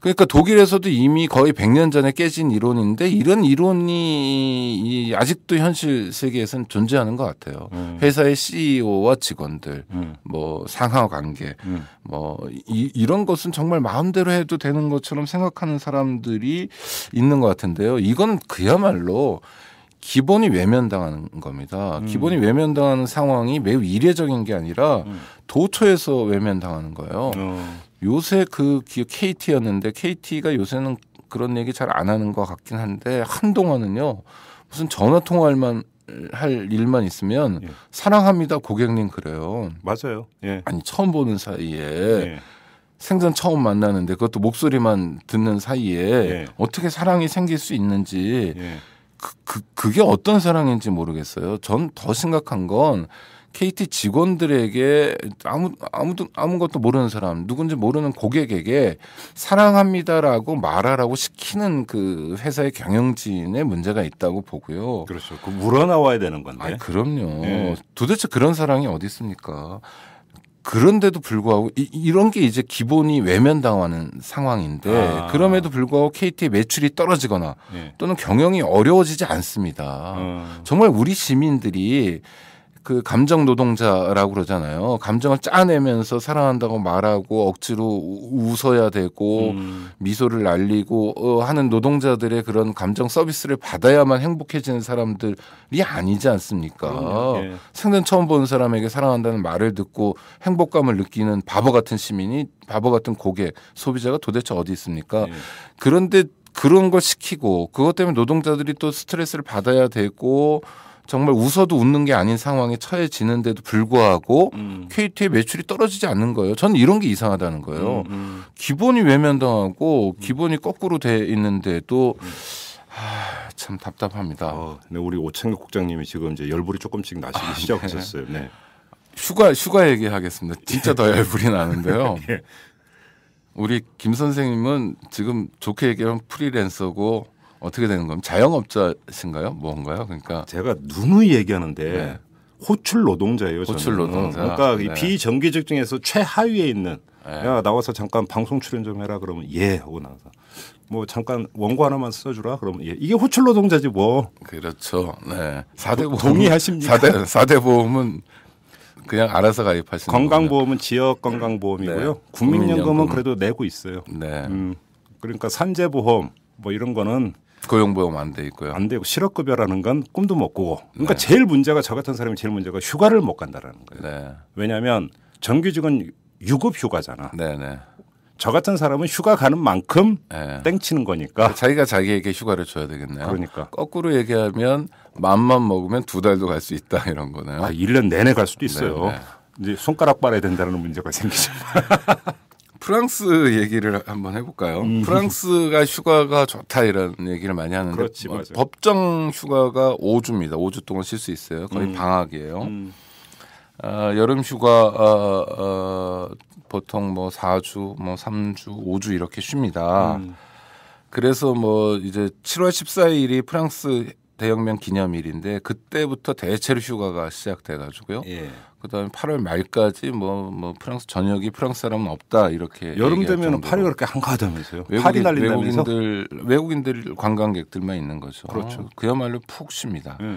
그러니까 독일에서도 이미 거의 100년 전에 깨진 이론인데 이런 이론이 아직도 현실 세계에서는 존재하는 것 같아요. 음. 회사의 CEO와 직원들, 음. 뭐 상하 관계, 음. 뭐 이, 이런 것은 정말 마음대로 해도 되는 것처럼 생각하는 사람들이 있는 것 같은데요. 이건 그야말로 기본이 외면당하는 겁니다. 음. 기본이 외면당하는 상황이 매우 이례적인 게 아니라 음. 도처에서 외면당하는 거예요. 어. 요새 그 KT였는데 KT가 요새는 그런 얘기 잘 안 하는 것 같긴 한데 한동안은요 무슨 전화 통화할만 할 일만 있으면 예. 사랑합니다 고객님 그래요. 맞아요. 예. 아니 처음 보는 사이에 예. 생전 처음 만나는데 그것도 목소리만 듣는 사이에 예. 어떻게 사랑이 생길 수 있는지. 예. 그, 그, 그게 어떤 사랑인지 모르겠어요. 전 더 심각한 건 KT 직원들에게 아무 아무도 아무것도 모르는 사람, 누군지 모르는 고객에게 사랑합니다라고 말하라고 시키는 그 회사의 경영진에 문제가 있다고 보고요. 그렇죠. 그 우러나와야 되는 건데. 아, 그럼요. 네. 도대체 그런 사랑이 어디 있습니까? 그런데도 불구하고 이, 이 런게 이제 기본이 외면당하는 상황인데 아. 그럼에도 불구하고 KT의 매출이 떨어지거나 네. 또는 경영이 어려워지지 않습니다. 음. 정말 우리 시민들이 그 감정 노동자라고 그러잖아요. 감정을 짜내면서 사랑한다고 말하고 억지로 웃어야 되고 음. 미소를 날리고 어, 하는 노동자들의 그런 감정 서비스를 받아야만 행복해지는 사람들이 아니지 않습니까? 예. 생전 처음 본 사람에게 사랑한다는 말을 듣고 행복감을 느끼는 바보 같은 시민이 바보 같은 고객 소비자가 도대체 어디 있습니까? 예. 그런데 그런 걸 시키고 그것 때문에 노동자들이 또 스트레스를 받아야 되고 정말 웃어도 웃는 게 아닌 상황에 처해지는데도 불구하고 음. KT의 매출이 떨어지지 않는 거예요. 저는 이런 게 이상하다는 거예요. 음. 음. 기본이 외면당하고 음. 기본이 거꾸로 돼 있는데도 하, 음. 아, 참 답답합니다. 어, 근데 네, 우리 오창혁 국장님이 지금 이제 열불이 조금씩 나시기 아, 네. 시작하셨어요. 네. 네. 휴가 휴가 얘기하겠습니다. 진짜 더 예. 열불이 나는데요. 예. 우리 김 선생님은 지금 좋게 얘기하면 프리랜서고 어떻게 되는 겁니까? 자영업자신가요? 뭔가요? 그러니까 제가 누누이 얘기하는데 네. 호출 노동자예요. 호출 저는. 노동자. 어, 그러니까 네. 비정규직 중에서 최하위에 있는 네. 야 나와서 잠깐 방송 출연 좀 해라 그러면 예 하고 나서 뭐 잠깐 원고 하나만 써주라 그러면 예 이게 호출 노동자지 뭐 그렇죠 네 사대 보험 동의하십니까 사대 사대 보험은 그냥 알아서 가입하시는 건강보험은 거군요. 지역 건강보험이고요 네. 국민연금은 국민연금. 그래도 내고 있어요 네 음, 그러니까 산재보험 뭐 이런 거는 고용보험 안 돼 있고요. 안 되고 실업급여라는 건 꿈도 못 꾸고. 그러니까 네. 제일 문제가 저 같은 사람이 제일 문제가 휴가를 못 간다라는 거예요. 네. 왜냐하면 정규직은 유급 휴가잖아. 네네. 네. 저 같은 사람은 휴가 가는 만큼 네. 땡치는 거니까 자기가 자기에게 휴가를 줘야 되겠네요. 그러니까 거꾸로 얘기하면 맘만 먹으면 두 달도 갈 수 있다 이런 거네요. 아, 1년 내내 갈 수도 네, 있어요. 네네. 이제 손가락 빨아야 된다는 문제가 생기죠. 프랑스 얘기를 한번 해볼까요? 음. 프랑스가 휴가가 좋다 이런 얘기를 많이 하는데 그렇지, 어, 법정 휴가가 5주입니다. 5주 동안 쉴 수 있어요. 거의 음. 방학이에요. 음. 어, 여름 휴가 어, 어, 보통 뭐 4주, 뭐 3주, 5주 이렇게 쉽니다. 음. 그래서 뭐 이제 7월 14일이 프랑스 대혁명 기념일인데 그때부터 대체로 휴가가 시작돼가지고요. 예. 그다음에 8월 말까지 뭐뭐 뭐 프랑스 전역이 프랑스 사람은 없다 이렇게 여름 되면 파리 그렇게 한가하다면서요? 파리 날린다면서 외국인들 외국인들 관광객들만 있는 거죠. 그렇죠. 그야말로 푹 쉽니다. 예.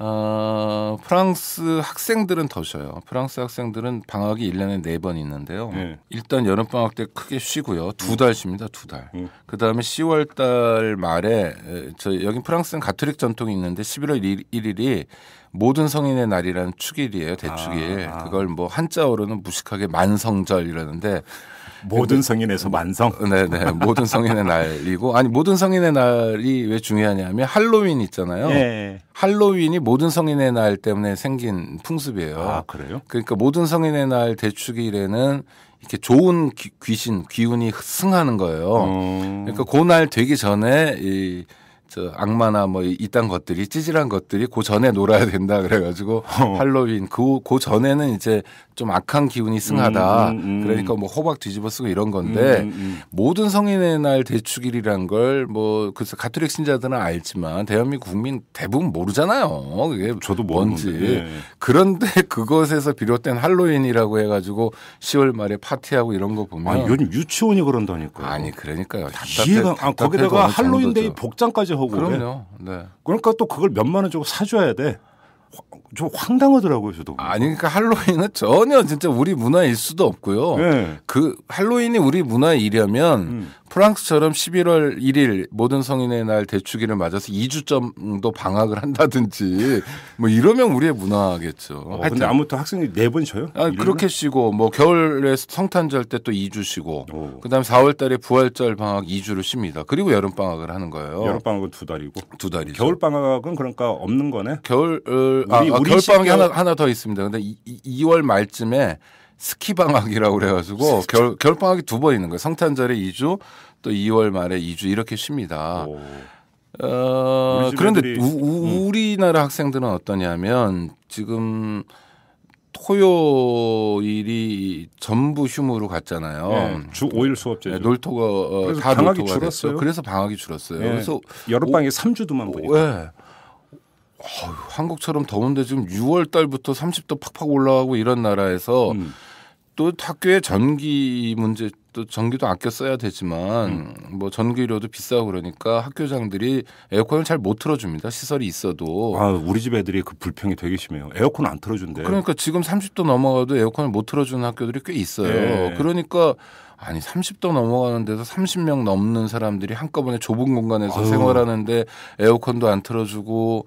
어, 프랑스 학생들은 더 쉬어요. 프랑스 학생들은 방학이 1년에 4번 있는데요. 네. 일단 여름방학 때 크게 쉬고요. 두달 음. 쉽니다. 두 달. 네. 음. 그 다음에 10월 달 말에, 저, 여기 프랑스는 가톨릭 전통이 있는데 11월 1일이 모든 성인의 날이라는 축일이에요. 대축일. 아, 아. 그걸 뭐 한자어로는 무식하게 만성절 이러는데 모든 성인에서 만성. 네네. 네. 모든 성인의 날이고 아니 모든 성인의 날이 왜 중요하냐면 할로윈 있잖아요. 예. 할로윈이 모든 성인의 날 때문에 생긴 풍습이에요. 아 그래요? 그러니까 모든 성인의 날 대축일에는 이렇게 좋은 귀, 신 기운이 승하는 거예요. 음. 그러니까 그 날 되기 전에 이저 악마나 뭐 이딴 것들이 찌질한 것들이 그 전에 놀아야 된다 그래가지고 어. 할로윈 그, 그 전에는 이제 좀 악한 기운이 승하다 음 음, 음, 음, 그러니까 뭐 호박 뒤집어 쓰고 이런 건데 음, 음 모든 성인의 날 대축일이란 걸뭐 그래서 가톨릭 신자들은 알지만 대한민국 국민 대부분 모르잖아요 그게 저도 뭔지 예. 그런데 그것에서 비롯된 할로윈이라고 해가지고 10월 말에 파티하고 이런 거 보면 아니, 요즘 유치원이 그런다니까요 아니 그러니까요 답답해, 이해가 아, 거기다가 할로윈데이 복장까지 하고 하고 그럼요. 네. 그러니까 또 그걸 몇만 원 주고 사줘야 돼. 좀 황당하더라고요, 저도. 아니, 그러니까 할로윈은 전혀 진짜 우리 문화일 수도 없고요. 네. 그 할로윈이 우리 문화이려면 음. 프랑스처럼 11월 1일 모든 성인의 날 대축일을 맞아서 2주 정도 방학을 한다든지 뭐 이러면 우리의 문화겠죠. 어, 하여튼. 근데 아무튼 학생이 4번 쉬어요? 아, 그렇게 쉬고 뭐 겨울에 성탄절 때 또 2주 쉬고 오. 그다음 4월 달에 부활절 방학 2주를 쉽니다. 그리고 여름 방학을 하는 거예요. 여름 방학은 두 달이고. 두 달이죠. 겨울 방학은 그러니까 없는 거네. 겨울 어, 아, 아 겨울 방학이 하나 하나 더 있습니다. 근데 이, 2월 말쯤에 스키 방학이라고 그래가지고 결, 겨울 방학이 두 번 있는 거예요. 성탄절에 2주 또 2월 말에 2주 이렇게 쉽니다. 어, 그런데 애들 우, 음. 리나라 학생들은 어떠냐면 지금 토요일이 전부 휴무로 갔잖아요. 네, 주 5일 수업제 네, 놀토가 어, 다 방학이 줄었어요. 됐죠. 그래서 방학이 줄었어요. 네, 그래서 여름방에 3주도만 보니까. 예. 어휴, 한국처럼 더운데 지금 6월 달부터 30도 팍팍 올라가고 이런 나라에서 음. 또 학교에 전기 문제 또 전기도 아껴 써야 되지만 음. 뭐 전기료도 비싸고 그러니까 학교장들이 에어컨을 잘 못 틀어줍니다 시설이 있어도 아 우리 집 애들이 그 불평이 되게 심해요 에어컨 안 틀어준대 그러니까 지금 30도 넘어가도 에어컨을 못 틀어주는 학교들이 꽤 있어요 네. 그러니까 아니 30도 넘어가는 데서 30명 넘는 사람들이 한꺼번에 좁은 공간에서 아유. 생활하는데 에어컨도 안 틀어주고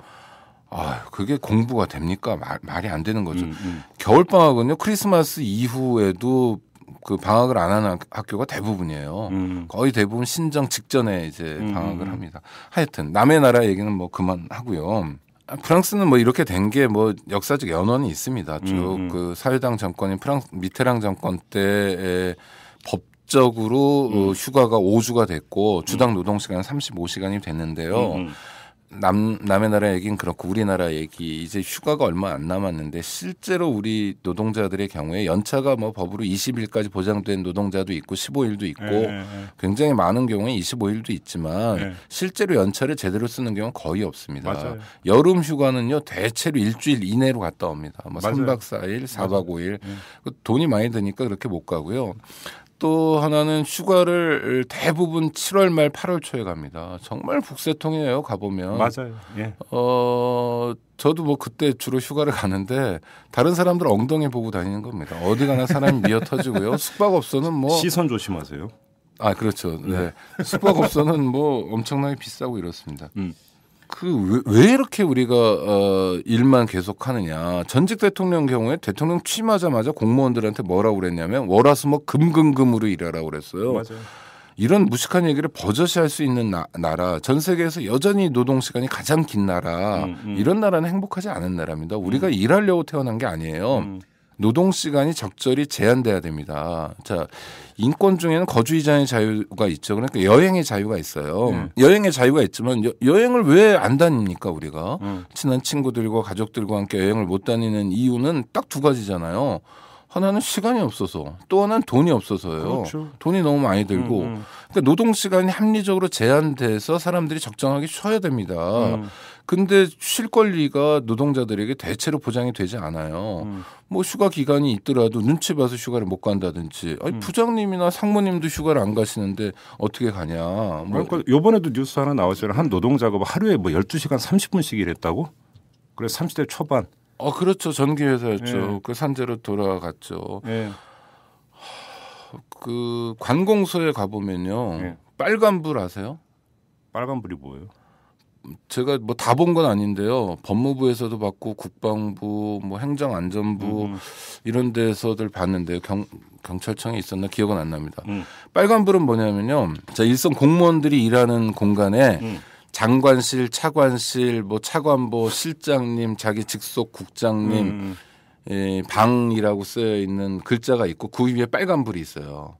아, 그게 공부가 됩니까? 말, 말이 안 되는 거죠. 음, 음. 겨울 방학은요. 크리스마스 이후에도 그 방학을 안 하는 학교가 대부분이에요. 음. 거의 대부분 신정 직전에 이제 음, 음, 방학을 음. 합니다. 하여튼 남의 나라 얘기는 뭐 그만하고요. 아, 프랑스는 뭐 이렇게 된 게 뭐 역사적 연원이 있습니다. 쭉그 사회당 정권인 프랑스 미테랑 정권 때에 법 적으로 어, 휴가가 5주가 됐고 주당 노동 시간 35시간이 됐는데요. 남 남의 나라 얘기는 그렇고 우리나라 얘기 이제 휴가가 얼마 안 남았는데 실제로 우리 노동자들의 경우에 연차가 뭐 법으로 20일까지 보장된 노동자도 있고 15일도 있고 네. 굉장히 많은 경우에 25일도 있지만 네. 실제로 연차를 제대로 쓰는 경우는 거의 없습니다. 맞아요. 여름 휴가는요 대체로 일주일 이내로 갔다 옵니다. 뭐 3박 4일, 4박 5일 네. 돈이 많이 드니까 그렇게 못 가고요. 또 하나는 휴가를 대부분 7월 말 8월 초에 갑니다. 정말 북새통이에요. 가보면 맞아요. 예. 어 저도 뭐 그때 주로 휴가를 가는데 다른 사람들 엉덩이 보고 다니는 겁니다. 어디 가나 사람이 미어 터지고요. 숙박업소는 뭐 시선 조심하세요. 아 그렇죠. 네. 네. 숙박업소는 뭐 엄청나게 비싸고 이렇습니다. 음. 그왜 왜 이렇게 우리가 어 일만 계속하느냐 전직 대통령 경우에 대통령 취임하자마자 공무원들한테 뭐라고 그랬냐면 월화수목 금금금으로 일하라고 그랬어요. 맞아요. 이런 무식한 얘기를 버젓이 할 수 있는 나, 라전 세계에서 여전히 노동 시간이 가장 긴 나라 음, 음. 이런 나라는 행복하지 않은 나라입니다. 우리가 음. 일하려고 태어난 게 아니에요. 음. 노동 시간이 적절히 제한돼야 됩니다. 자, 인권 중에는 거주 이전의 자유가 있죠. 그러니까 여행의 자유가 있어요. 음. 여행의 자유가 있지만 여, 여 행을 왜 안 다닙니까 우리가 음. 친한 친구들과 가족들과 함께 여행을 못 다니는 이유는 딱 두 가지잖아요. 하나는 시간이 없어서 또 하나는 돈이 없어서요. 그렇죠. 돈이 너무 많이 들고 음, 음. 그러니까 노동 시간이 합리적으로 제한돼서 사람들이 적정하게 쉬어야 됩니다. 음. 근데 쉴 권리가 노동자들에게 대체로 보장이 되지 않아요. 음. 뭐 휴가 기간이 있더라도 눈치 봐서 휴가를 못 간다든지 아니 음. 부장님이나 상무님도 휴가를 안 가시는데 어떻게 가냐. 뭐 그러니까 요번에도 뉴스 하나 나왔잖아요. 한 노동자가 하루에 뭐 12시간 30분씩 일했다고? 그래서 30대 초반. 어 그렇죠. 전기 회사였죠. 예. 그 산재로 돌아갔죠. 예. 그 관공서에 가보면요. 예. 빨간불 아세요? 빨간불이 뭐예요? 제가 뭐 다 본 건 아닌데요. 법무부에서도 봤고 국방부, 뭐 행정안전부 음. 음. 이런 데서들 봤는데 경 경찰청에 있었나 기억은 안 납니다. 음. 빨간불은 뭐냐면요. 자, 일선 공무원들이 일하는 공간에 음. 장관실, 차관실, 뭐 차관보, 실장님, 자기 직속 국장님 음. 음. 예, 방이라고 쓰여 있는 글자가 있고 그 위에 빨간불이 있어요.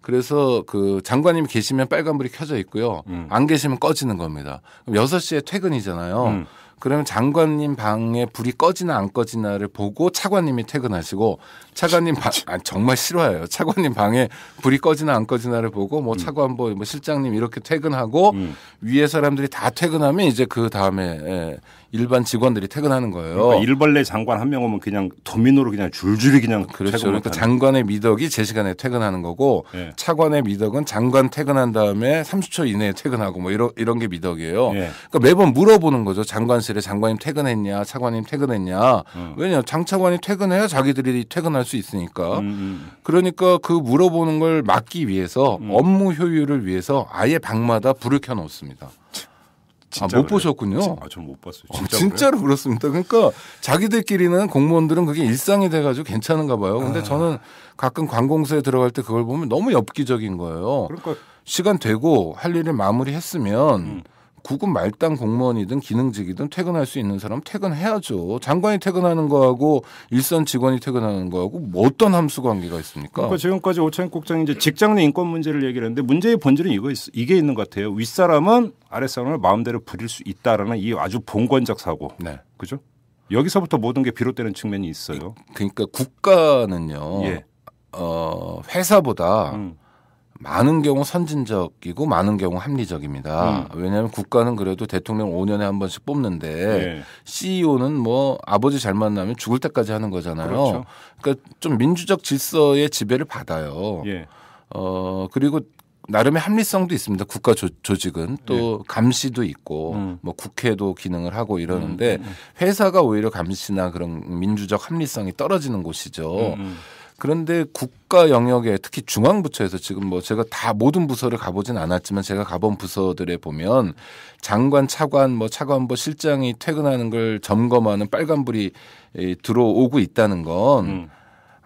그래서 그 장관님이 계시면 빨간불이 켜져 있고요. 음. 안 계시면 꺼지는 겁니다. 그럼 6시에 퇴근이잖아요. 음. 그러면 장관님 방에 불이 꺼지나 안 꺼지나를 보고 차관님이 퇴근하시고 차관님 방 아, 정말 싫어요. 차관님 방에 불이 꺼지나 안 꺼지나를 보고 뭐 음. 차관보 뭐, 뭐 실장님 이렇게 퇴근하고 음. 위에 사람들이 다 퇴근하면 이제 그 다음에 예, 일반 직원들이 퇴근하는 거예요. 그러니까 일벌레 장관 한 명 오면 그냥 도미노로 그냥 줄줄이 그냥 그렇죠. 그러니까 장관의 미덕이 제 시간에 퇴근하는 거고 예. 차관의 미덕은 장관 퇴근한 다음에 30초 이내에 퇴근하고 뭐 이런 이런 게 미덕이에요. 예. 그러니까 매번 물어보는 거죠. 장관실에 장관님 퇴근했냐, 차관님 퇴근했냐. 음. 왜냐 장차관이 퇴근해야 자기들이 퇴근할 수 있으니까. 음, 음, 그러니까 그 물어보는 걸 막기 위해서 음. 업무 효율을 위해서 아예 방마다 불을 켜놓습니다. 아, 못그래 보셨군요. 아, 전 못 봤어요. 진짜 아, 아 어, 진짜로 그래 그렇습니다. 그러니까 자기들끼리는 공무원들은 그게 일상이 돼가지고 괜찮은가 봐요. 근데 아. 저는 가끔 관공서에 들어갈 때 그걸 보면 너무 엽기적인 거예요. 그러니까 시간 되고 할 일을 마무리했으면 음. 구급 말단 공무원이든 기능직이든 퇴근할 수 있는 사람 퇴근해야죠. 장관이 퇴근하는 거하고 일선 직원이 퇴근하는 거하고 뭐 어떤 함수 관계가 있습니까? 그러니까 지금까지 오창익 국장이 이제 직장 내 인권 문제를 얘기를 했는데 문제의 본질은 이거 있, 이게 있는 것 같아요. 윗사람은 아랫사람을 마음대로 부릴 수 있다라는 이 아주 봉건적 사고. 네. 그죠? 여기서부터 모든 게 비롯되는 측면이 있어요. 그러니까 국가는요. 예. 어, 회사보다 음. 많은 경우 선진적이고 많은 경우 합리적입니다. 음. 왜냐하면 국가는 그래도 대통령 5년에 한 번씩 뽑는데 네. 예. CEO는 뭐 아버지 잘 만나면 죽을 때까지 하는 거잖아요. 그렇죠. 그러니까좀 민주적 질서의 지배를 받아요. 예. 어 그리고 나름의 합리성도 있습니다. 국가 조, 직은또 예. 감시도 있고 음. 뭐 국회도 기능을 하고 이러는데 음, 음, 음. 회사가 오히려 감시나 그런 민주적 합리성이 떨어지는 곳이죠. 음, 그런데 국가 영역에 특히 중앙 부처에서 지금 뭐 제가 다 모든 부서를 가보진 않았지만 제가 가본 부서들에 보면 장관, 차관, 뭐차관부 뭐 실장이 퇴근하는 걸 점검하는 빨간불이 들어오고 있다는 건 음.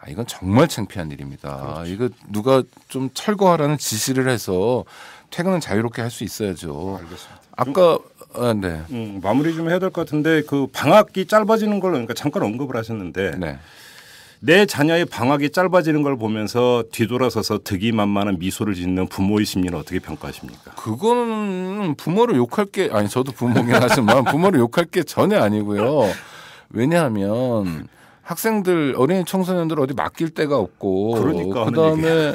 아, 이건 정말 창피한 일입니다. 그렇죠. 이거 누가 좀 철거하라는 지시를 해서 퇴근은 자유롭게 할 수 있어야죠. 알겠습니다. 아까 아, 네. 음, 마무리 좀 해야 될 것 같은데 그방학이 짧아지는 걸로 그러니까 잠깐 언급을 하셨는데 네. 내 자녀의 방학이 짧아지는 걸 보면서 뒤돌아서서 득이 만만한 미소를 짓는 부모의 심리는 어떻게 평가하십니까? 그거 부모를 욕할 게 아니 저도 부모긴 하지만 부모를 욕할 게 전혀 아니고요. 왜냐하면 학생들 어린이 청소년들 어디 맡길 데가 없고 그러니까 그다음에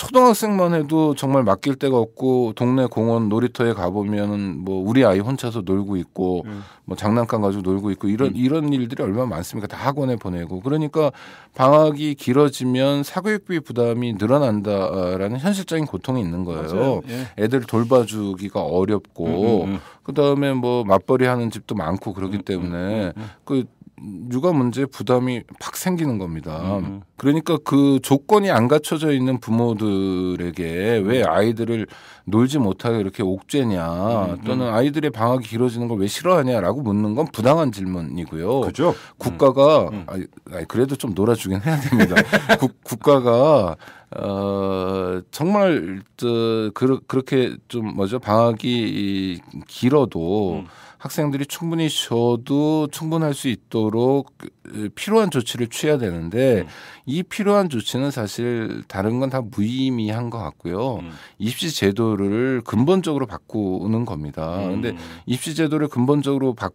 초등학생만 해도 정말 맡길 데가 없고 동네 공원 놀이터에 가보면은 뭐 우리 아이 혼자서 놀고 있고 음. 뭐 장난감 가지고 놀고 있고 이런 음. 이런 일들이 얼마나 많습니까 다 학원에 보내고 그러니까 방학이 길어지면 사교육비 부담이 늘어난다라는 현실적인 고통이 있는 거예요 예. 애들 돌봐주기가 어렵고 음, 음, 음, 그다음에 뭐 맞벌이 하는 집도 많고 그렇기 음, 때문에 그 육아 문제 부담이 팍 생기는 겁니다. 음. 그러니까 그 조건이 안 갖춰져 있는 부모들에게 왜 음. 아이들을 놀지 못하게 이렇게 옥죄냐 음. 음. 또는 아이들의 방학이 길어지는 걸 왜 싫어하냐라고 묻는 건 부당한 질문이고요. 그죠? 국가가 음. 음. 아니, 그래도 좀 놀아주긴 해야 됩니다. 국, 국가가 어, 정말 저, 그, 그렇게 좀 뭐죠 방학이 길어도 학생들이 충분히 쉬어도 충분할 수 있도록 그, 그, 필요한 조치를 취해야 되는데 음. 이 필요한 조치는 사실 다른 건 다 무의미한 것 같고요. 음. 입시 제도를 근본적으로 바꾸는 겁니다. 음. 근데 입시 제도를 근본적으로 바꾸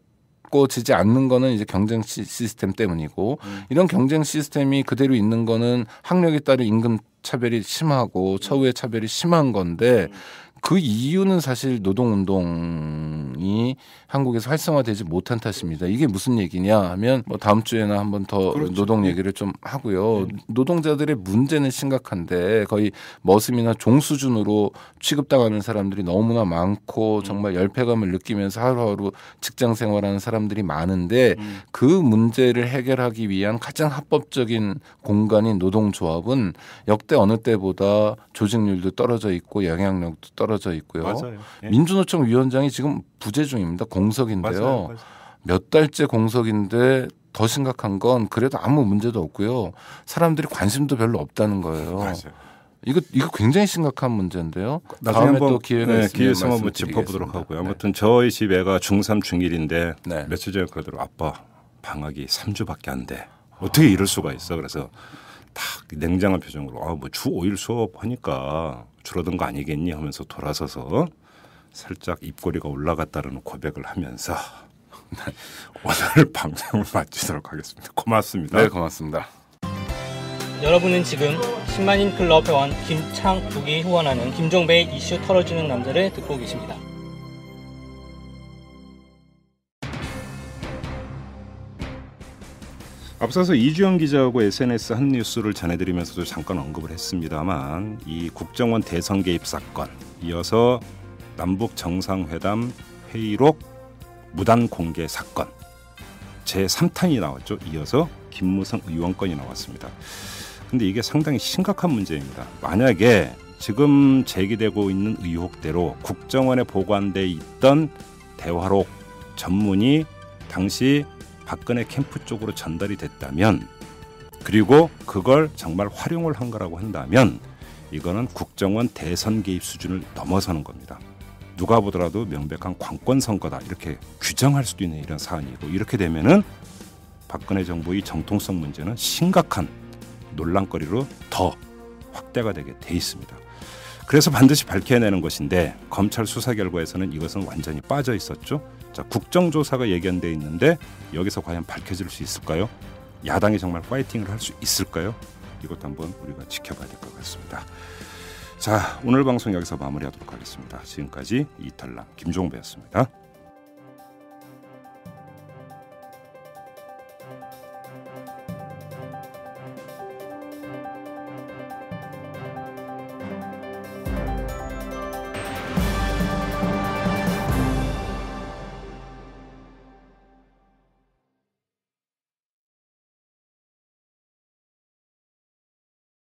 꿔지지 않는 거는 이제 경쟁 시스템 때문이고 음. 이런 경쟁 시스템이 그대로 있는 거는 학력에 따른 임금 차별이 심하고 음. 처우의 차별이 심한 건데 음. 그 이유는 사실 노동운동이 한국에서 활성화되지 못한 탓입니다. 이게 무슨 얘기냐 하면 뭐 다음 주에나 한번 더 그렇죠. 노동 얘기를 좀 하고요. 네. 노동자들의 문제는 심각한데 거의 머슴이나 종 수준으로 취급당하는 사람들이 너무나 많고 음. 정말 열패감을 느끼면서 하루하루 직장 생활하는 사람들이 많은데 음. 그 문제를 해결하기 위한 가장 합법적인 공간인 노동조합은 역대 어느 때보다 조직률도 떨어져 있고 영향력도 떨어져 있고요. 맞아요. 예. 민주노총 위원장이 지금 부재 중입니다. 공 공석인데요. 몇 달째 공석인데 더 심각한 건 그래도 아무 문제도 없고요. 사람들이 관심도 별로 없다는 거예요. 맞아요. 이거 이거 굉장히 심각한 문제인데요. 나중에 다음에 또 기회가 네, 기회에서 한번 짚어보도록 하고요. 네. 아무튼 저희 집 애가 중3 중1인데 네. 며칠 전에 그러더라고 아빠 방학이 3주밖에 안 돼. 어떻게 이럴 수가 있어. 그래서 딱 냉정한 표정으로 아 뭐 주 5일 수업 하니까 줄어든 거 아니겠니 하면서 돌아서서 살짝 입꼬리가 올라갔다는 고백을 하면서 오늘 방송을 마치도록 하겠습니다. 고맙습니다. 네, 고맙습니다. 여러분은 지금 10만인 클럽 회원 김창욱이 후원하는 김종배의 이슈 털어주는 남자를 듣고 계십니다. 앞서서 이주영 기자하고 SNS 한 뉴스를 전해드리면서도 잠깐 언급을 했습니다만 이 국정원 대선 개입 사건 이어서 남북 정상회담 회의록 무단 공개 사건 제 3탄이 나왔죠. 이어서 김무성 의원 건이 나왔습니다. 근데 이게 상당히 심각한 문제입니다. 만약에 지금 제기되고 있는 의혹대로 국정원에 보관돼 있던 대화록 전문이 당시 박근혜 캠프 쪽으로 전달이 됐다면 그리고 그걸 정말 활용을 한 거라고 한다면 이거는 국정원 대선 개입 수준을 넘어서는 겁니다. 누가 보더라도 명백한 관권 선거다 이렇게 규정할 수도 있는 이런 사안이고 이렇게 되면은 박근혜 정부의 정통성 문제는 심각한 논란거리로 더 확대가 되게 돼 있습니다. 그래서 반드시 밝혀내는 것인데 검찰 수사 결과에서는 이것은 완전히 빠져 있었죠. 자, 국정조사가 예견돼 있는데 여기서 과연 밝혀질 수 있을까요? 야당이 정말 파이팅을 할 수 있을까요? 이것도 한번 우리가 지켜봐야 될 것 같습니다. 자 오늘 방송 여기서 마무리하도록 하겠습니다. 지금까지 이탈남 김종배였습니다.